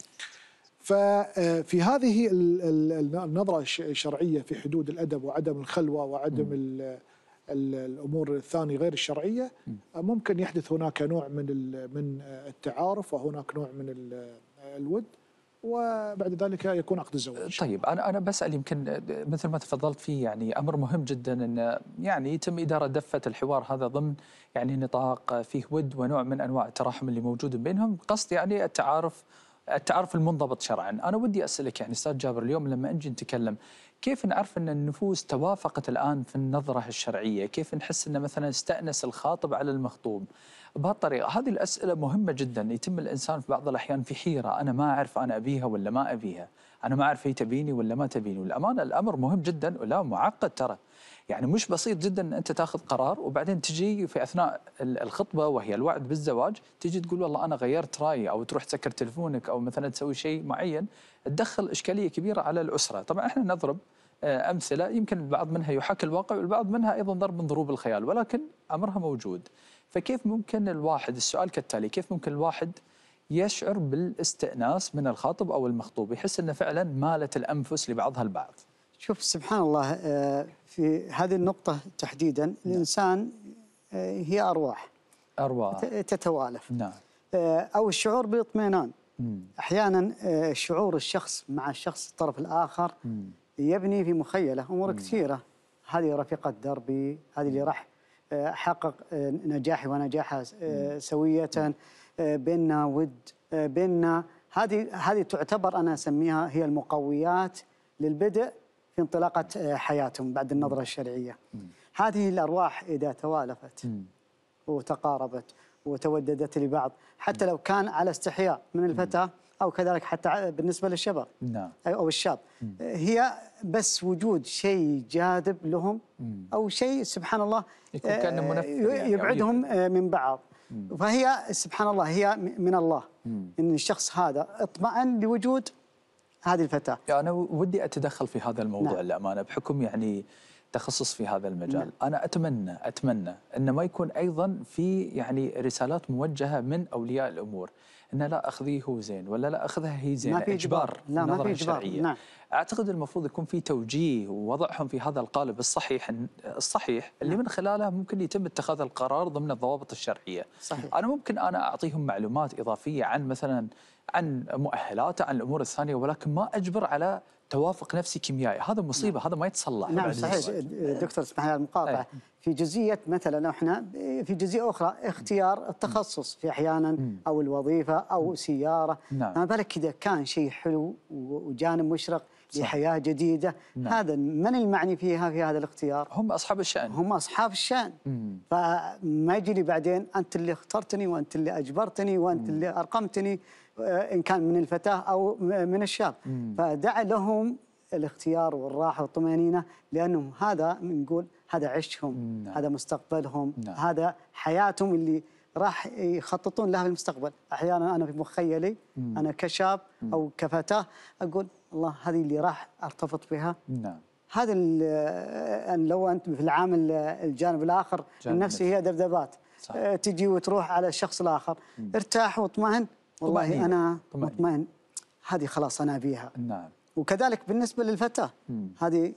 ففي آه، هذه النظرة الشرعية في حدود الأدب وعدم الخلوة وعدم م. الامور الثانيه غير الشرعيه آه، ممكن يحدث هناك نوع من من آه، التعارف وهناك نوع من الود وبعد ذلك يكون عقد الزواج. طيب انا انا بسال يمكن مثل ما تفضلت فيه يعني امر مهم جدا ان يعني يتم اداره دفه الحوار هذا ضمن يعني نطاق فيه ود ونوع من انواع التراحم اللي موجود بينهم قصد يعني التعارف التعرف المنضبط شرعا أنا ودي أسألك يعني أستاذ جابر اليوم لما نجي نتكلم كيف نعرف أن النفوس توافقت الآن في النظرة الشرعية كيف نحس أن مثلا استأنس الخاطب على المخطوب بهالطريقة هذه الأسئلة مهمة جدا يتم الإنسان في بعض الأحيان في حيرة أنا ما أعرف أنا أبيها ولا ما أبيها أنا ما أعرف هي تبيني ولا ما تبيني والأمانة الأمر مهم جدا ولا معقد ترى يعني مش بسيط جدا ان انت تاخذ قرار وبعدين تجي في اثناء الخطبه وهي الوعد بالزواج تجي تقول والله انا غيرت رايي او تروح تسكر تلفونك او مثلا تسوي شيء معين تدخل اشكاليه كبيره على الاسره، طبعا احنا نضرب آه، امثله يمكن البعض منها يحاكي الواقع والبعض منها ايضا ضرب من ضروب الخيال ولكن امرها موجود. فكيف ممكن الواحد السؤال كالتالي كيف ممكن الواحد يشعر بالاستئناس من الخاطب او المخطوب يحس انه فعلا مالت الانفس لبعضها البعض شوف سبحان الله آه، في هذه النقطة تحديدا نعم. الإنسان آه، هي أرواح أرواح تتوالف نعم آه، أو الشعور بالاطمئنان أحيانا شعور الشخص مع الشخص الطرف الآخر مم. يبني في مخيله أمور مم. كثيرة هذه رفيقة دربي هذه اللي راح أحقق نجاحي ونجاحها سوية بيننا ود بيننا هذه هذه تعتبر أنا أسميها هي المقويات للبدء في انطلاقة آه، حياتهم بعد النظرة الشرعية هذه الأرواح إذا توالفت وتقاربت وتوددت لبعض حتى لو كان على استحياء من الفتاة أو كذلك حتى بالنسبة للشباب نعم. أو الشاب هي بس وجود شيء جاذب لهم أو شيء سبحان الله آه، يعني يبعدهم يعني من بعض فهي سبحان الله هي من الله ان الشخص هذا اطمأن لوجود هذه الفتاه. انا ودي اتدخل في هذا الموضوع نعم. للامانه بحكم يعني تخصص في هذا المجال نعم. أنا أتمنى أتمنى أن ما يكون أيضا في يعني رسالات موجهة من أولياء الأمور أن لا أخذيه هو زين ولا لا أخذها هي زين ما في إجبار لا ما في إجبار نعم. أعتقد المفروض يكون في توجيه ووضعهم في هذا القالب الصحيح الصحيح اللي نعم. من خلاله ممكن يتم اتخاذ القرار ضمن الضوابط الشرعية صحيح. أنا ممكن أنا أعطيهم معلومات إضافية عن مثلا عن مؤهلاته عن الامور الثانيه ولكن ما اجبر على توافق نفسي كيميائي هذا مصيبه نعم. هذا ما يتصلح نعم صحيح دكتور اسمح لي المقاطعه أيه. في جزئيه مثلا احنا في جزئيه اخرى اختيار التخصص في احيانا او الوظيفه او سياره نعم. ما بالك اذا كان شيء حلو وجانب مشرق صح. لحياه جديده نعم. هذا من المعني فيها في هذا الاختيار هم اصحاب الشان هم اصحاب الشان مم. فما يجي بعدين انت اللي اخترتني وانت اللي اجبرتني وانت مم. اللي ارقمتني آه، ان كان من الفتاه او آه، من الشاب فدع لهم الاختيار والراحه والطمانينه لانهم هذا نقول هذا عشهم نعم. هذا مستقبلهم نعم. هذا حياتهم اللي راح يخططون لها في المستقبل احيانا انا في مخيلي مم. انا كشاب مم. او كفتاه اقول الله هذه اللي راح ارتبط بها نعم هذا آه، لو انت في العامل الجانب الاخر النفسي هي دبدبات صح. تجي وتروح على الشخص الاخر مم. ارتاح واطمئن والله أنا مطمئن هذه خلاص أنا أبيها نعم وكذلك بالنسبة للفتاة هذه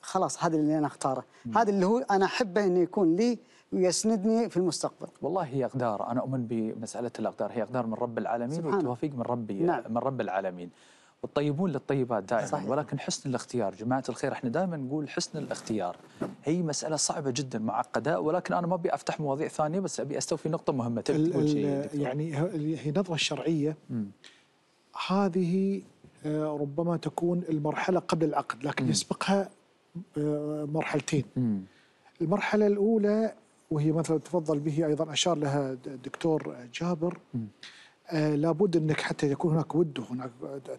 خلاص هذا اللي أنا أختاره هذا اللي هو أنا أحبه أنه يكون لي ويسندني في المستقبل والله هي أقدار أنا أؤمن بمسألة الأقدار هي أقدار من رب العالمين والتوفيق من ربي نعم. من رب العالمين والطيبون للطيبات دائما صحيح. ولكن حسن الاختيار جماعه الخير احنا دائما نقول حسن الاختيار هي مساله صعبه جدا معقده ولكن انا ما ابي افتح مواضيع ثانيه بس ابي استوفي نقطه مهمه الـ تقول شيء يعني هي النظره الشرعيه م. هذه آه، ربما تكون المرحله قبل العقد لكن م. يسبقها آه، مرحلتين م. المرحله الاولى وهي مثلا تفضل به ايضا اشار لها الدكتور جابر م. آه، لابد انك حتى يكون هناك ود وهناك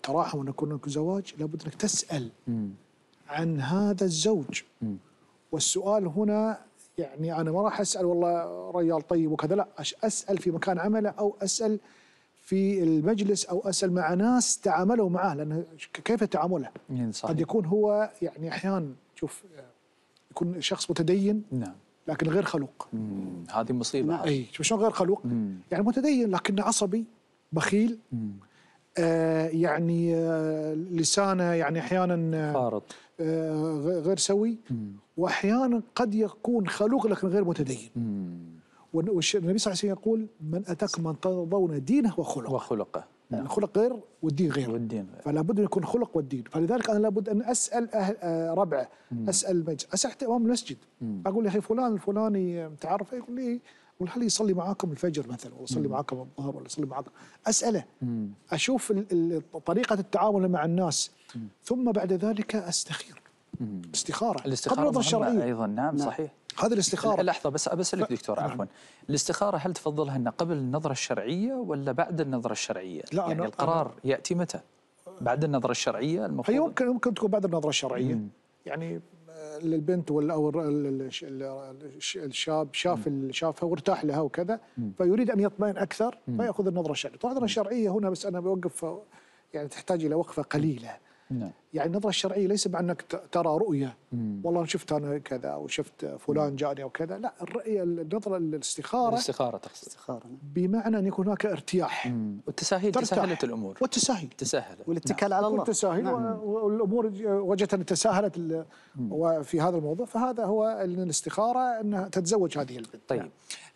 تراحم وان يكون هناك زواج لابد انك تسال م. عن هذا الزوج م. والسؤال هنا يعني انا ما راح اسال والله ريال طيب وكذا لا اسال في مكان عمله او اسال في المجلس او اسال مع ناس تعاملوا معاه لان كيف تعامله؟ إيه، صحيح. قد يكون هو يعني احيانا شوف يكون شخص متدين نعم لكن غير خلوق هذه مصيبه اي شوف شلون غير خلوق مم. يعني متدين لكنه عصبي بخيل آه يعني آه لسانه يعني احيانا فارط آه, آه، غير سوي واحيانا قد يكون خلوق لكن غير متدين والنبي صلى الله عليه وسلم يقول من اتاكم من ترضون دينه وخلقه وخلقه يعني الخلق نعم. غير والدين غير والدين غير. فلا بد ان يكون خلق والدين فلذلك انا لابد ان اسال أهل آه، ربعه اسال مجد اسال حتى امام المسجد اقول يا اخي فلان الفلاني آه، تعرف يقول لي اقول هل يصلي معاكم الفجر مثلا ولا يصلي معاكم الظهر ولا يصلي معاكم اساله مم. اشوف طريقه التعامل مع الناس مم. ثم بعد ذلك استخير مم. استخاره الاستخاره الشرعيه ايضا نعم, نعم. صحيح هذه الاستخاره لحظه بس بسالك ف... دكتور نعم. عفوا الاستخاره هل تفضلها ان قبل النظره الشرعيه ولا بعد النظره الشرعيه؟ لا يعني أنا القرار أنا... ياتي متى؟ بعد النظره الشرعيه المفروض هي يمكن يمكن تكون بعد النظره الشرعيه مم. يعني البنت ولا او الشاب شاف شافها وارتاح لها وكذا فيريد ان يطمئن اكثر فياخذ النظره الشرعيه، النظره الشرعيه هنا بس انا بوقف يعني تحتاج الى وقفه قليله نعم. يعني النظرة الشرعية ليس بأنك ترى رؤية مم. والله شفت أنا كذا وشفت فلان جاني أو كذا لا الرؤية النظرة الاستخارة الاستخارة تقصد استخارة نعم. بمعنى أن يكون هناك ارتياح والتساهيل تسهلت الأمور والتساهيل تسهل والاتكال نعم. على الله والتساهيل نعم. والأمور وجدت أن تساهلت في هذا الموضوع فهذا هو الاستخارة أنها تتزوج هذه البنت طيب نعم.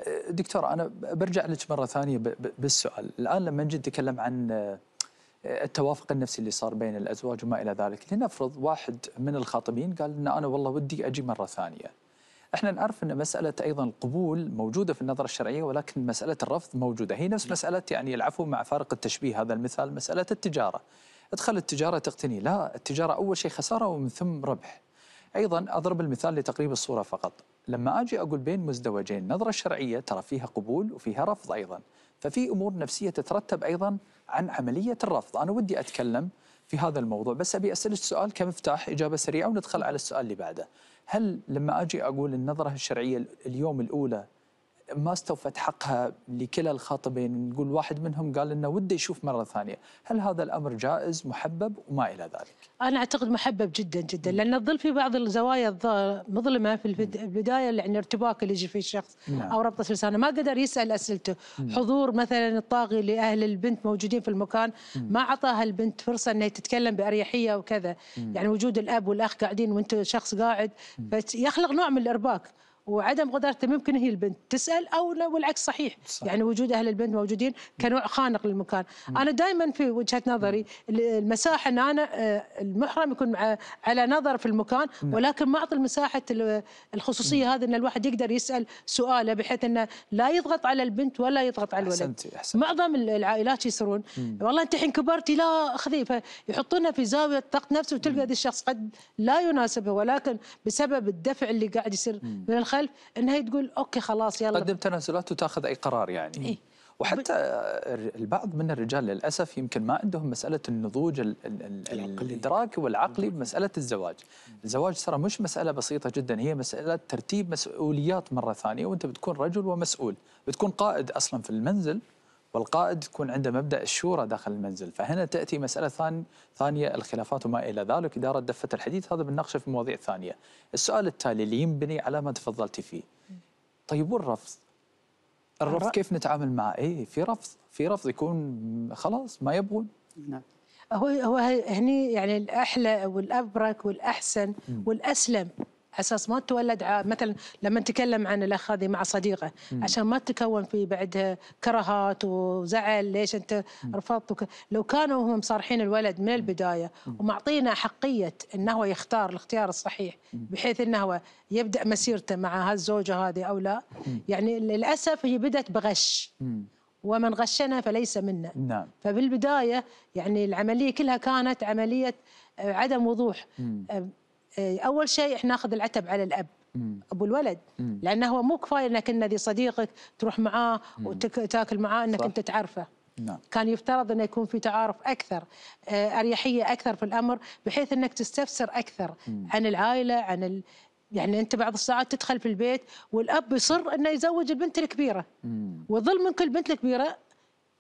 أه، دكتور أنا برجع لك مرة ثانية بالسؤال الآن لما نجي نتكلم عن التوافق النفسي اللي صار بين الازواج وما الى ذلك، لنفرض واحد من الخاطبين قال ان انا والله ودي اجي مره ثانيه. احنا نعرف ان مساله ايضا القبول موجوده في النظره الشرعيه ولكن مساله الرفض موجوده، هي نفس مساله يعني العفو مع فارق التشبيه هذا المثال مساله التجاره. ادخل التجاره تقتني، لا التجاره اول شيء خساره ومن ثم ربح. ايضا اضرب المثال لتقريب الصوره فقط، لما اجي اقول بين مزدوجين النظره الشرعيه ترى فيها قبول وفيها رفض ايضا. ففي امور نفسيه تترتب ايضا عن عمليه الرفض انا ودي اتكلم في هذا الموضوع بس ابي اسالك سؤال كمفتاح اجابه سريعه وندخل على السؤال اللي بعده هل لما اجي اقول النظره الشرعيه اليوم الاولى ما استوفت حقها لكلا الخاطبين نقول واحد منهم قال انه وده يشوف مره ثانيه هل هذا الامر جائز محبب وما الى ذلك انا اعتقد محبب جدا جدا لان تظل في بعض الزوايا مظلمه في البدايه يعني ارتباك اللي يجي فيه الشخص نعم. او ربطه لسانه ما قدر يسال اسئلته نعم. حضور مثلا الطاغي لاهل البنت موجودين في المكان ما اعطاها البنت فرصه انها تتكلم باريحيه وكذا نعم. يعني وجود الاب والاخ قاعدين وانت شخص قاعد فيخلق نوع من الارباك وعدم قدرته ممكن هي البنت تسال او والعكس صحيح صح. يعني وجود اهل البنت موجودين كنوع خانق للمكان م. انا دائما في وجهه نظري المساحه ان انا آه، المحرم يكون مع على نظر في المكان م. نعم. ولكن ما اعطي المساحه الخصوصيه هذه ان الواحد يقدر يسال سؤاله بحيث انه لا يضغط على البنت ولا يضغط على الولد أحسنتي. أحسنتي. معظم العائلات يصيرون والله انت الحين كبرتي لا خذي فيحطونها في زاويه ضغط نفسي وتلقى هذا الشخص قد لا يناسبه ولكن بسبب الدفع اللي قاعد يصير م. من الخارج الخلف انها تقول اوكي خلاص يلا تقدم تنازلات وتاخذ اي قرار يعني إيه؟ وحتى البعض من الرجال للاسف يمكن ما عندهم مساله النضوج الـ العقلي. الادراكي والعقلي بمساله الزواج. الزواج ترى مش مساله بسيطه جدا هي مساله ترتيب مسؤوليات مره ثانيه وانت بتكون رجل ومسؤول، بتكون قائد اصلا في المنزل والقائد يكون عنده مبدا الشورى داخل المنزل فهنا تاتي مساله ثانيه الخلافات وما الى ذلك اداره دفه الحديث هذا بنناقشه في مواضيع ثانيه السؤال التالي اللي ينبني على ما تفضلتي فيه طيب والرفض الرفض كيف نتعامل معه اي في رفض في رفض يكون خلاص ما يبغون نعم هو هو هني يعني الاحلى والابرك والاحسن والاسلم اساس ما تولد مثلا لما نتكلم عن الاخ هذه مع صديقه مم. عشان ما تتكون في بعدها كرهات وزعل ليش انت رفضت وك... لو كانوا هم صارحين الولد من البدايه ومعطينا حقيه انه هو يختار الاختيار الصحيح بحيث انه هو يبدا مسيرته مع هالزوجه هذه او لا يعني للاسف هي بدات بغش ومن غشنا فليس منا نعم. فبالبدايه يعني العمليه كلها كانت عمليه آه، عدم وضوح مم. آه، إيه، اول شيء احنا ناخذ العتب على الاب مم. ابو الولد مم. لانه هو مو كفايه انك ان ذي صديقك تروح معاه وتاكل معاه انك صح. انت تعرفه نعم. كان يفترض انه يكون في تعارف اكثر إيه، اريحيه اكثر في الامر بحيث انك تستفسر اكثر مم. عن العائله عن ال... يعني انت بعض الساعات تدخل في البيت والاب يصر انه يزوج البنت الكبيره وظل كل بنت الكبيره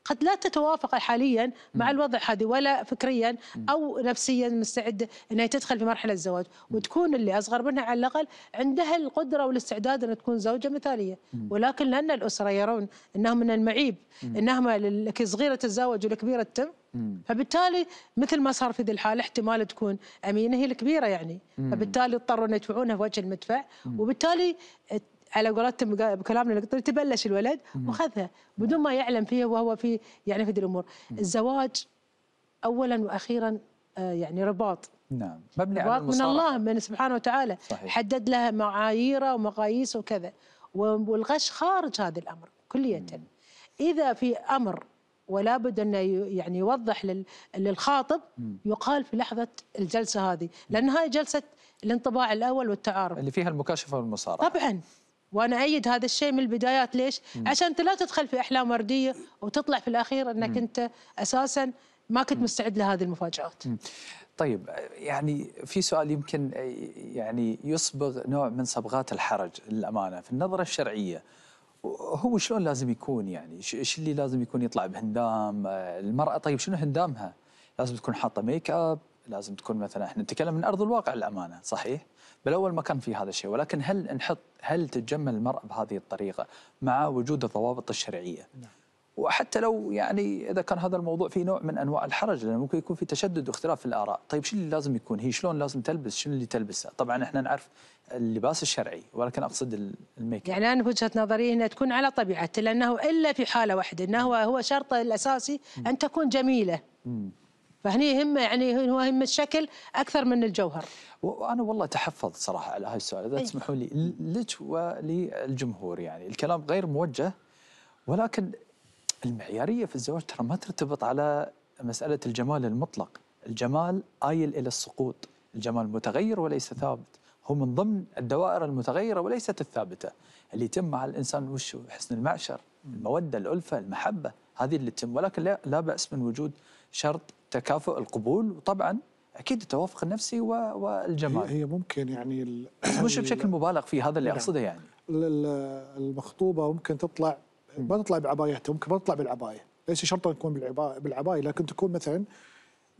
قد لا تتوافق حاليا مع الوضع هذا ولا فكريا او نفسيا مستعده انها تدخل في مرحله الزواج وتكون اللي اصغر منها على الاقل عندها القدره والاستعداد ان تكون زوجه مثاليه ولكن لان الاسره يرون انهم من المعيب انهم الصغيره تتزوج والكبيره تتم فبالتالي مثل ما صار في ذي الحاله احتمال تكون امينه هي الكبيره يعني فبالتالي اضطروا ان يدفعونها في وجه المدفع وبالتالي على قولتهم بكلامنا القطري تبلش الولد وخذها بدون ما يعلم فيها وهو في يعني في الامور الزواج اولا واخيرا آه، يعني رباط نعم مبني على من الله من سبحانه وتعالى صحيح. حدد لها معاييره ومقاييس وكذا والغش خارج هذا الامر كليا اذا في امر ولا بد أن يعني يوضح للخاطب يقال في لحظة الجلسة هذه لأن هاي جلسة الانطباع الأول والتعارف اللي فيها المكاشفة والمصارعة طبعا وانا ايد هذا الشيء من البدايات ليش؟ م. عشان انت لا تدخل في احلام ورديه وتطلع في الاخير انك م. انت اساسا ما كنت مستعد لهذه المفاجات. م. طيب يعني في سؤال يمكن يعني يصبغ نوع من صبغات الحرج للامانه في النظره الشرعيه هو شلون لازم يكون يعني ايش اللي لازم يكون يطلع بهندام المراه طيب شنو هندامها؟ لازم تكون حاطه ميك اب لازم تكون مثلا احنا نتكلم من ارض الواقع الامانه صحيح؟ بالاول ما كان في هذا الشيء ولكن هل نحط هل تتجمل المراه بهذه الطريقه مع وجود الضوابط الشرعيه؟ نعم. وحتى لو يعني اذا كان هذا الموضوع في نوع من انواع الحرج لانه ممكن يكون في تشدد واختلاف في الاراء، طيب شو اللي لازم يكون؟ هي شلون لازم تلبس؟ شنو اللي تلبسه؟ طبعا احنا نعرف اللباس الشرعي ولكن اقصد الميك يعني انا وجهه نظري انها تكون على طبيعته لانه الا في حاله واحده انه هو شرطه الاساسي ان تكون جميله. مم. فهني يهمه يعني هو يهم الشكل اكثر من الجوهر وانا والله تحفظ صراحه على هذا السؤال اذا إيه. تسمحوا لي لك وللجمهور يعني الكلام غير موجه ولكن المعياريه في الزواج ترى ما ترتبط على مساله الجمال المطلق الجمال آيل الى السقوط الجمال متغير وليس ثابت هو من ضمن الدوائر المتغيره وليست الثابته اللي يتم مع الانسان وش حسن المعشر الموده الالفه المحبه هذه اللي تتم ولكن لا باس من وجود شرط تكافؤ القبول وطبعا اكيد التوافق النفسي والجمال هي ممكن يعني مش بشكل مبالغ فيه هذا اللي نعم. اقصده يعني المخطوبه ممكن تطلع ما تطلع بعبايتها ممكن ما تطلع بالعبايه ليس شرطا تكون بالعبايه لكن تكون مثلا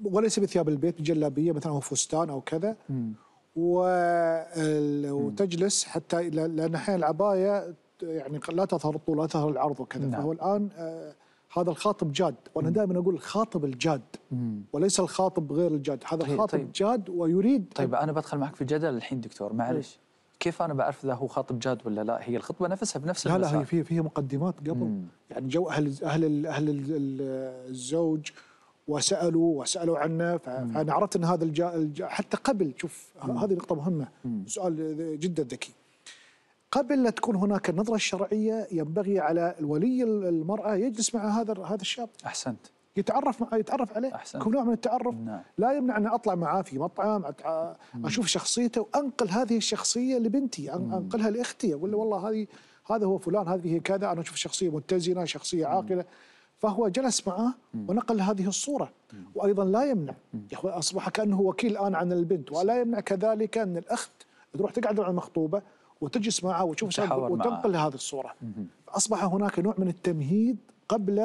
وليس بثياب البيت بجلابيه مثلا هو فستان او كذا و... وتجلس حتى لان احيانا العبايه يعني لا تظهر الطول لا تظهر العرض وكذا نعم. فهو الان آه، هذا الخاطب جاد وانا دائما اقول الخاطب الجاد وليس الخاطب غير الجاد هذا طيب الخاطب طيب. جاد ويريد طيب انا بدخل معك في جدل الحين دكتور معلش إيه. كيف انا بعرف اذا هو خاطب جاد ولا لا هي الخطبه نفسها بنفس لا لا هي في في مقدمات قبل مم. يعني جو اهل اهل اهل الزوج وسالوا وسالوا عنا فانا عرفت ان هذا الجا حتى قبل شوف هذه نقطه مهمه مم. سؤال جدا ذكي قبل لا تكون هناك النظرة الشرعية ينبغي على الولي المرأة يجلس مع هذا هذا الشاب أحسنت يتعرف يتعرف عليه أحسنت يكون نوع من التعرف نعم. لا يمنع أن أطلع معاه في مطعم أشوف أشوف شخصيته وأنقل هذه الشخصية لبنتي أنقلها لأختي أقول له والله هذه هذا هو فلان هذه كذا أنا أشوف شخصية متزنة شخصية عاقلة فهو جلس معه ونقل هذه الصورة وأيضا لا يمنع أصبح كأنه وكيل الآن عن البنت ولا يمنع كذلك أن الأخت تروح تقعد مع المخطوبة وتجلس معه وتشوف وتنقل هذه الصوره اصبح هناك نوع من التمهيد قبل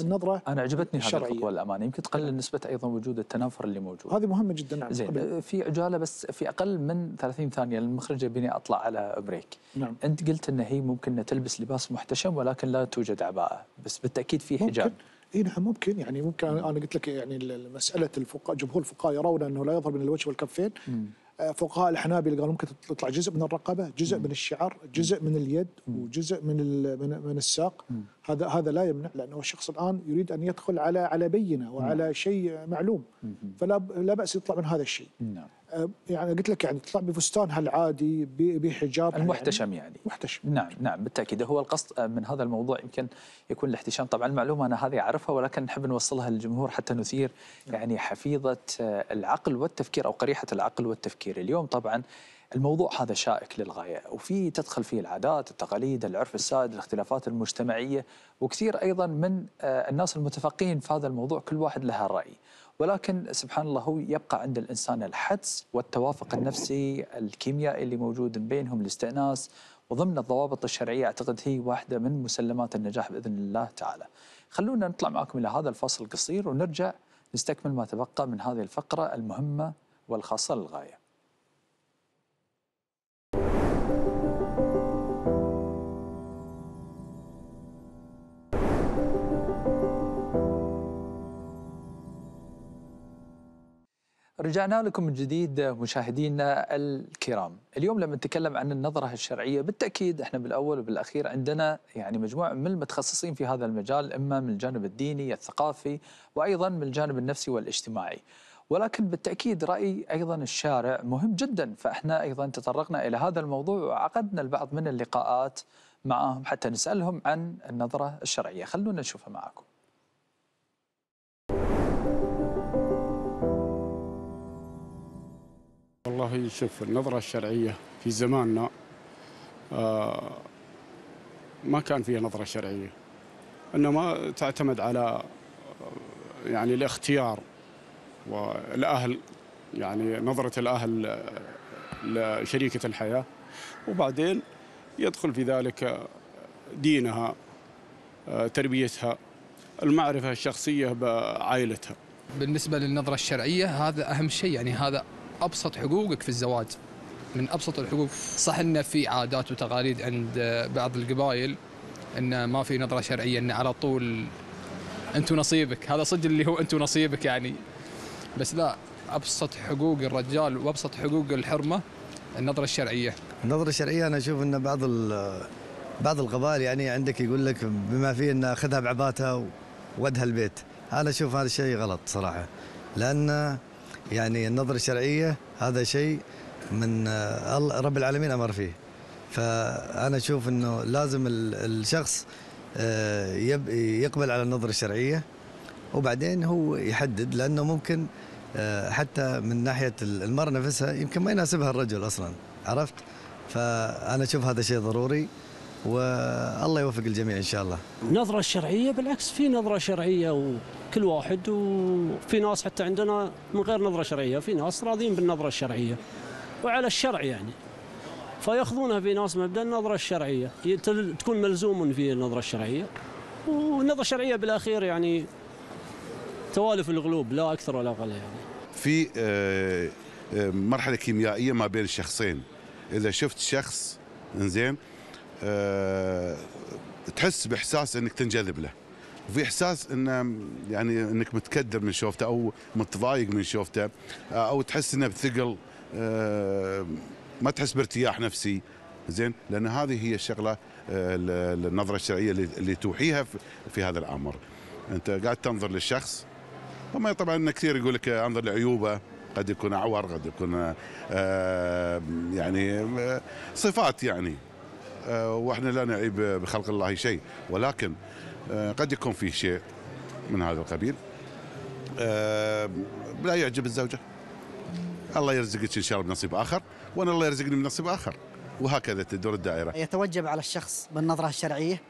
النظره انا عجبتني هذه الخطوه الامانه يمكن تقلل نعم. نسبه ايضا وجود التنافر اللي موجود هذه مهمه جدا نعم زين في عجاله بس في اقل من 30 ثانيه المخرج يبيني اطلع على بريك نعم. انت قلت ان هي ممكن تلبس لباس محتشم ولكن لا توجد عباءه بس بالتاكيد في حجاب اي نعم ممكن يعني ممكن انا قلت لك يعني مساله الفقهاء جمهور الفقهاء يرون انه لا يظهر من الوجه والكفين فقهاء الحنابله قالوا ممكن تطلع جزء من الرقبه، جزء مم. من الشعر، جزء مم. من اليد وجزء من من, من الساق، مم. هذا هذا لا يمنع لانه الشخص الان يريد ان يدخل على على بينه وعلى شيء معلوم فلا لا باس يطلع من هذا الشيء. نعم. آه، يعني قلت لك يعني تطلع بفستانها العادي بحجاب يعني. المحتشم يعني, يعني محتشم نعم نعم بالتاكيد هو القصد آه، من هذا الموضوع يمكن يكون الاحتشام طبعا المعلومه انا هذه اعرفها ولكن نحب نوصلها للجمهور حتى نثير نعم. يعني حفيظه آه، العقل والتفكير او قريحه العقل والتفكير اليوم طبعا الموضوع هذا شائك للغاية وفي تدخل فيه العادات التقاليد العرف السائد الاختلافات المجتمعية وكثير أيضا من الناس المتفقين في هذا الموضوع كل واحد لها رأي ولكن سبحان الله هو يبقى عند الانسان الحدس والتوافق النفسي الكيميائي اللي موجود بينهم الاستئناس وضمن الضوابط الشرعيه اعتقد هي واحده من مسلمات النجاح باذن الله تعالى. خلونا نطلع معكم الى هذا الفصل القصير ونرجع نستكمل ما تبقى من هذه الفقره المهمه والخاصه للغايه. رجعنا لكم من جديد مشاهدينا الكرام اليوم لما نتكلم عن النظرة الشرعية بالتأكيد احنا بالأول وبالأخير عندنا يعني مجموعة من المتخصصين في هذا المجال إما من الجانب الديني الثقافي وأيضا من الجانب النفسي والاجتماعي ولكن بالتأكيد رأي أيضا الشارع مهم جدا فإحنا أيضا تطرقنا إلى هذا الموضوع وعقدنا البعض من اللقاءات معهم حتى نسألهم عن النظرة الشرعية خلونا نشوفها معكم والله شوف النظرة الشرعية في زماننا آه، ما كان فيها نظرة شرعية إنما تعتمد على يعني الاختيار والأهل يعني نظرة الأهل لشريكة الحياة وبعدين يدخل في ذلك دينها آه، تربيتها المعرفة الشخصية بعائلتها بالنسبة للنظرة الشرعية هذا أهم شيء يعني هذا ابسط حقوقك في الزواج من ابسط الحقوق صح ان في عادات وتقاليد عند بعض القبائل ان ما في نظره شرعيه ان على طول انتم نصيبك هذا صدق اللي هو انتم نصيبك يعني بس لا ابسط حقوق الرجال وابسط حقوق الحرمه النظره الشرعيه النظره الشرعيه انا اشوف ان بعض بعض القبائل يعني عندك يقول لك بما فيه ان اخذها بعباتها وودها البيت انا اشوف هذا الشيء غلط صراحه لان يعني النظرة الشرعية هذا شيء من آه، رب العالمين أمر فيه فأنا أشوف أنه لازم الشخص آه، يقبل على النظرة الشرعية وبعدين هو يحدد لأنه ممكن آه، حتى من ناحية المرأة نفسها يمكن ما يناسبها الرجل أصلا عرفت فأنا أشوف هذا شيء ضروري والله يوفق الجميع ان شاء الله. النظره الشرعيه بالعكس في نظره شرعيه وكل واحد وفي ناس حتى عندنا من غير نظره شرعيه في ناس راضين بالنظره الشرعيه وعلى الشرع يعني. فياخذونها في ناس مبدا النظره الشرعيه تكون ملزوم في النظره الشرعيه والنظره الشرعيه بالاخير يعني توالف القلوب لا اكثر ولا اقل يعني. في آه، آه، مرحله كيميائيه ما بين الشخصين اذا شفت شخص انزين آه، تحس باحساس انك تنجذب له وفي احساس انه يعني انك متكدر من شوفته او متضايق من شوفته آه، او تحس انه بثقل آه، ما تحس بارتياح نفسي زين لان هذه هي الشغله النظره الشرعيه اللي توحيها في هذا الامر انت قاعد تنظر للشخص هم طبعا كثير يقول لك انظر لعيوبه قد يكون اعور قد يكون يعني صفات يعني آه، واحنا لا نعيب بخلق الله شيء ولكن آه، قد يكون فيه شيء من هذا القبيل آه، لا يعجب الزوجه الله يرزقك ان شاء الله بنصيب اخر وانا الله يرزقني بنصيب اخر وهكذا تدور الدائره يتوجب على الشخص بالنظره الشرعيه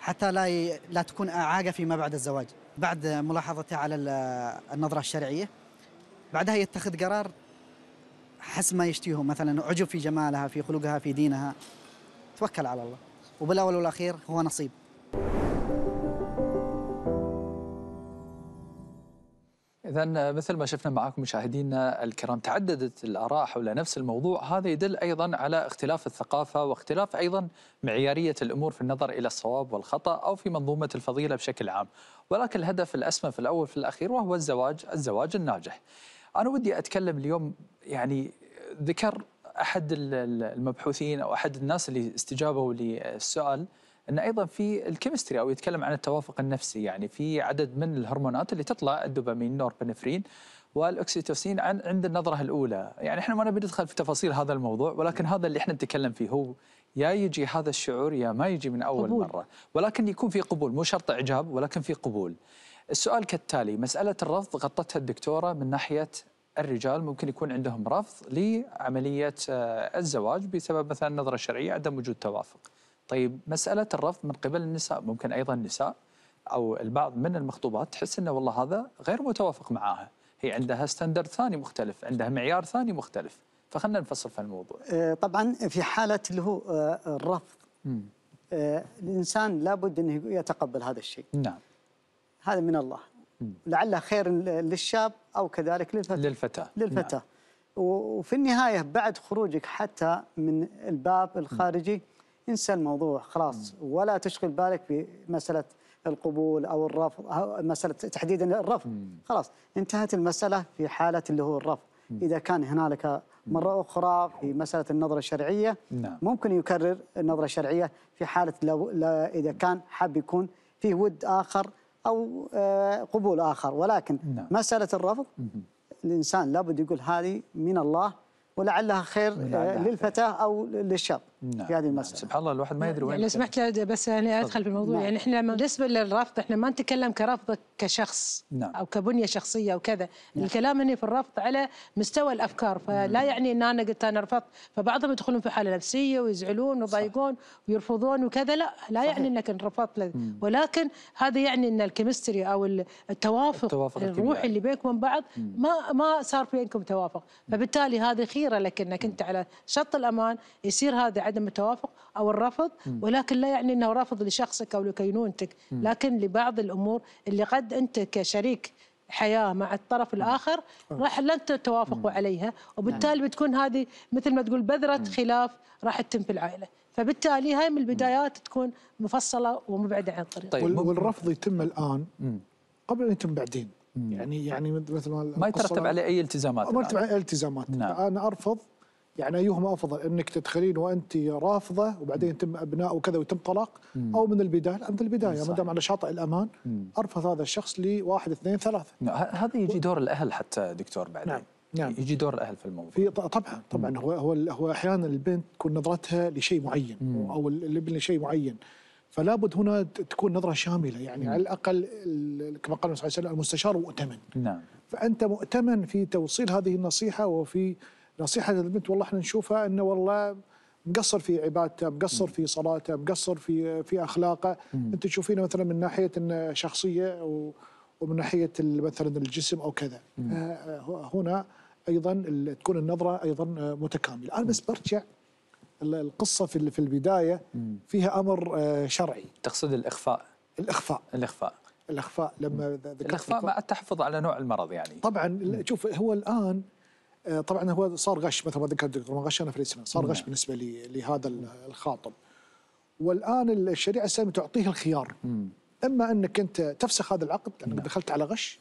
حتى لا ي... لا تكون اعاقه فيما بعد الزواج بعد ملاحظته على النظره الشرعيه بعدها يتخذ قرار حسب ما يشتهيه مثلا اعجب في جمالها في خلقها في دينها توكل على الله وبالاول والاخير هو نصيب إذا مثل ما شفنا معاكم مشاهدينا الكرام تعددت الآراء حول نفس الموضوع هذا يدل أيضا على اختلاف الثقافة واختلاف أيضا معيارية الأمور في النظر إلى الصواب والخطأ أو في منظومة الفضيلة بشكل عام ولكن الهدف الأسمى في الأول في الأخير وهو الزواج الزواج الناجح أنا ودي أتكلم اليوم يعني ذكر احد المبحوثين او احد الناس اللي استجابوا للسؤال ان ايضا في الكيمستري او يتكلم عن التوافق النفسي يعني في عدد من الهرمونات اللي تطلع الدوبامين نوربنفرين والاكسيتوسين عن عند النظره الاولى يعني احنا ما نبي ندخل في تفاصيل هذا الموضوع ولكن هذا اللي احنا نتكلم فيه هو يا يجي هذا الشعور يا ما يجي من اول قبول. مره ولكن يكون في قبول مو شرط اعجاب ولكن في قبول السؤال كالتالي مساله الرفض غطتها الدكتوره من ناحيه الرجال ممكن يكون عندهم رفض لعملية آه، الزواج بسبب مثلا النظرة الشرعية عدم وجود توافق طيب مسألة الرفض من قبل النساء ممكن أيضا النساء أو البعض من المخطوبات تحس أنه والله هذا غير متوافق معاها هي عندها ستاندرد ثاني مختلف عندها معيار ثاني مختلف فخلنا نفصل في الموضوع آه، طبعا في حالة اللي هو آه، الرفض م. الإنسان لابد أنه يتقبل هذا الشيء نعم هذا من الله لعله خير للشاب أو كذلك للفتاة للفتاة للفتاة نعم. وفي النهاية بعد خروجك حتى من الباب الخارجي م. انسى الموضوع خلاص م. ولا تشغل بالك بمسألة القبول أو الرفض أو مسألة تحديدا الرفض م. خلاص انتهت المسألة في حالة اللي هو الرفض م. إذا كان هنالك مرة أخرى في مسألة النظرة الشرعية نعم. ممكن يكرر النظرة الشرعية في حالة لو لا إذا كان حاب يكون فيه ود آخر او آه، قبول اخر ولكن نعم. مساله الرفض الانسان لابد يقول هذه من الله ولعلها خير آه، للفتاه او للشاب نعم. في هذه نعم. المساله سبحان الله الواحد ما يدري وين لو سمحت لي بس انا ادخل في الموضوع نعم. يعني احنا بالنسبه للرفض احنا ما نتكلم كرفض كشخص نعم. او كبنيه شخصيه او كذا نعم. الكلام هنا في الرفض على مستوى الافكار فلا يعني ان انا قلت انا رفضت فبعضهم يدخلون في حاله نفسيه ويزعلون ويضايقون ويرفضون وكذا لا لا صحيح. يعني انك رفضت ولكن هذا يعني ان الكيمستري او التوافق, التوافق الروحي اللي بينكم وبين بعض ما ما صار بينكم توافق فبالتالي هذه خيره لك انك انت على شط الامان يصير هذا عدم التوافق او الرفض ولكن لا يعني انه رفض لشخصك او لكينونتك لكن لبعض الامور اللي قد انت كشريك حياه مع الطرف الاخر راح لن تتوافقوا عليها وبالتالي نعم. بتكون هذه مثل ما تقول بذره خلاف راح تتم في العائله فبالتالي هاي من البدايات تكون مفصله ومبعده عن الطريق طيب والرفض يتم الان قبل ان يتم بعدين يعني يعني مثل ما ما يترتب عليه اي التزامات ما يترتب عليه اي التزامات نعم. انا ارفض يعني ايهما افضل انك تدخلين وانت رافضه وبعدين يتم ابناء وكذا ويتم طلاق او من البدايه لا من البدايه ما دام على شاطئ الامان ارفض هذا الشخص لواحد اثنين ثلاثه نعم، هذا يجي دور الاهل حتى دكتور بعدين نعم. نعم. يجي دور الاهل في الموضوع في طبعا طبعا هو هو هو احيانا البنت تكون نظرتها لشيء معين مم. او الابن لشيء معين فلا بد هنا تكون نظره شامله يعني مم. على الاقل كما قال النبي صلى الله عليه وسلم المستشار مؤتمن نعم فانت مؤتمن في توصيل هذه النصيحه وفي نصيحه للبنت والله احنا نشوفها انه والله مقصر في عبادته مقصر في صلاته مقصر في في اخلاقه مم. انت تشوفينه مثلا من ناحيه شخصيه ومن ناحيه مثلا الجسم او كذا آه، هنا ايضا تكون النظره ايضا متكامله انا بس برجع القصه في في البدايه فيها امر آه، شرعي تقصد الاخفاء الاخفاء الاخفاء الاخفاء لما ذكرت الاخفاء ما التحفظ على نوع المرض يعني طبعا شوف هو الان آه، طبعا هو صار غش مثل ما ذكر الدكتور غش انا في الاسلام صار غش نعم. بالنسبه لي لهذا الخاطب والان الشريعه الاسلاميه تعطيه الخيار اما انك انت تفسخ هذا العقد لانك نعم. دخلت على غش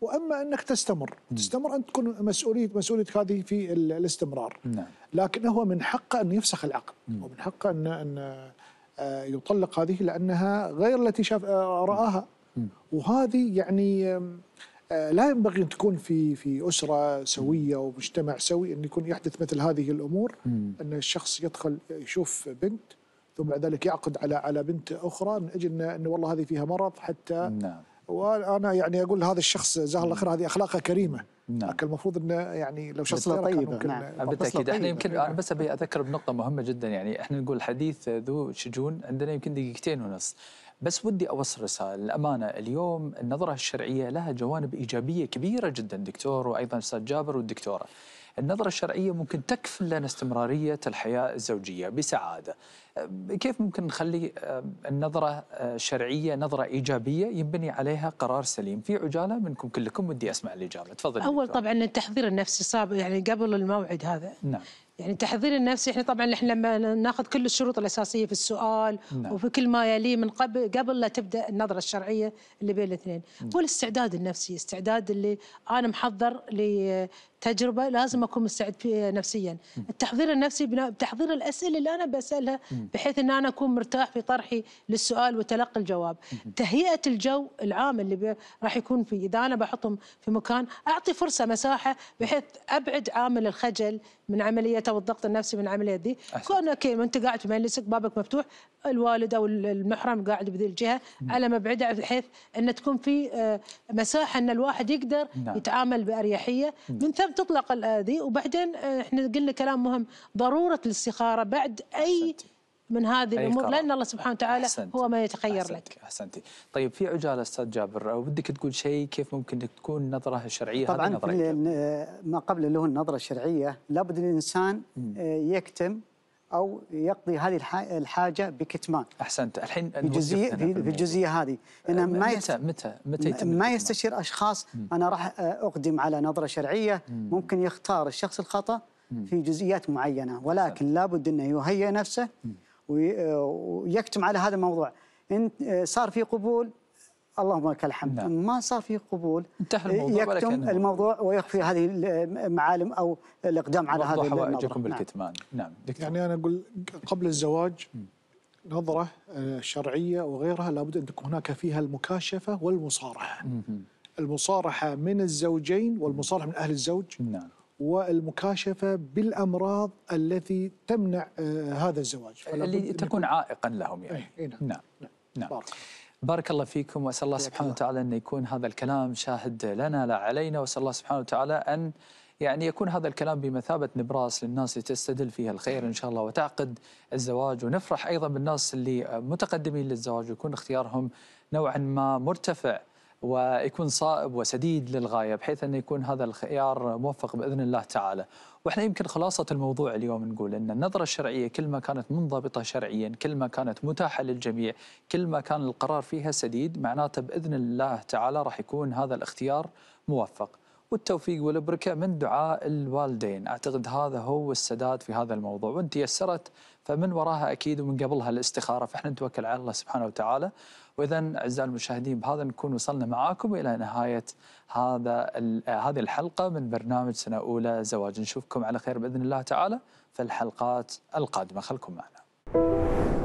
واما انك تستمر تستمر ان تكون مسؤوليه مسؤوليه هذه في الاستمرار نعم. لكن هو من حقه ان يفسخ العقد ومن حقه ان ان آه، يطلق هذه لانها غير التي شاف آه، راها وهذه يعني آه، لا ينبغي ان تكون في في اسره سويه ومجتمع سوي ان يكون يحدث مثل هذه الامور ان الشخص يدخل يشوف بنت ثم بعد ذلك يعقد على على بنت اخرى من اجل انه والله هذه فيها مرض حتى نعم وانا يعني اقول هذا الشخص جزاه الله خير هذه اخلاقه كريمه نعم لكن المفروض انه يعني لو شخص طيب نعم بالتاكيد احنا يمكن انا نعم. بس ابي اذكر بنقطه مهمه جدا يعني احنا نقول حديث ذو شجون عندنا يمكن دقيقتين ونص بس ودي أوصل رسالة للأمانة اليوم النظرة الشرعية لها جوانب إيجابية كبيرة جدا دكتور وأيضا أستاذ جابر والدكتورة النظرة الشرعية ممكن تكفل لنا استمرارية الحياة الزوجية بسعادة كيف ممكن نخلي النظرة الشرعية آه، نظرة إيجابية ينبني عليها قرار سليم في عجالة منكم كلكم ودي أسمع الإجابة تفضل أول دكتور. طبعا التحضير النفسي صعب يعني قبل الموعد هذا نعم يعني التحضير النفسي احنا طبعا احنا لما ناخذ كل الشروط الاساسيه في السؤال نعم. وفي كل ما يليه من قبل قبل لا تبدا النظره الشرعيه اللي بين الاثنين نعم. هو الاستعداد النفسي استعداد اللي انا محضر تجربه لازم اكون مستعد فيه نفسيا التحضير النفسي بتحضير الاسئله اللي انا بسالها بحيث ان انا اكون مرتاح في طرحي للسؤال وتلقي الجواب تهيئه الجو العام اللي راح يكون فيه اذا انا بحطهم في مكان اعطي فرصه مساحه بحيث ابعد عامل الخجل من عمليه او الضغط النفسي من العمليه دي اوكي انت قاعد في مجلسك بابك مفتوح الوالد او المحرم قاعد بذي الجهه على مبعده بحيث ان تكون في آه، مساحه ان الواحد يقدر نعم. يتعامل باريحيه من ثم تطلق الاذي وبعدين آه، احنا قلنا كلام مهم ضروره الاستخاره بعد اي من هذه الامور لان الله سبحانه وتعالى أحسنتي. هو ما يتخير أحسنتي. لك. احسنتي. طيب في عجاله استاذ جابر ودك تقول شيء كيف ممكن تكون النظره الشرعيه طبعا ما قبل اللي هو النظره الشرعيه لابد الانسان آه، يكتم او يقضي هذه الحاجه بكتمان احسنت الحين بجزئيه في الجزئيه هذه انه ما متى متى متى ما يستشير اشخاص انا راح آه، اقدم على نظره شرعيه ممكن يختار الشخص الخطا في جزئيات معينه ولكن لابد انه يهيئ نفسه آه، ويكتم على هذا الموضوع ان آه، صار في قبول اللهم لك الحمد نعم. ما صار في قبول انتهى الموضوع يكتم الموضوع ويخفي هذه المعالم او الاقدام على هذه حوائجكم نعم. بالكتمان نعم, نعم. يعني انا اقول قبل الزواج نظره آه، شرعيه وغيرها لابد ان تكون هناك فيها المكاشفه والمصارحه المصارحه من الزوجين والمصارحه من اهل الزوج نعم والمكاشفه بالامراض التي تمنع آه، هذا الزواج اللي تكون عائقا لهم يعني أي. إيه، نعم نعم, نعم. نعم. بارك الله فيكم وأسأل الله سبحانه وتعالى أن يكون هذا الكلام شاهد لنا لا علينا وأسأل الله سبحانه وتعالى أن يعني يكون هذا الكلام بمثابة نبراس للناس لتستدل فيها الخير إن شاء الله وتعقد الزواج ونفرح أيضا بالناس اللي متقدمين للزواج ويكون اختيارهم نوعا ما مرتفع ويكون صائب وسديد للغاية بحيث أن يكون هذا الخيار موفق بإذن الله تعالى واحنا يمكن خلاصه الموضوع اليوم نقول ان النظره الشرعيه كل ما كانت منضبطه شرعيا، كل ما كانت متاحه للجميع، كل ما كان القرار فيها سديد، معناته باذن الله تعالى راح يكون هذا الاختيار موفق. والتوفيق والبركه من دعاء الوالدين، اعتقد هذا هو السداد في هذا الموضوع، وان تيسرت فمن وراها اكيد ومن قبلها الاستخاره، فاحنا نتوكل على الله سبحانه وتعالى واذا اعزائي المشاهدين بهذا نكون وصلنا معاكم الى نهايه هذا هذه الحلقه من برنامج سنه اولى زواج نشوفكم على خير باذن الله تعالى في الحلقات القادمه خلكم معنا.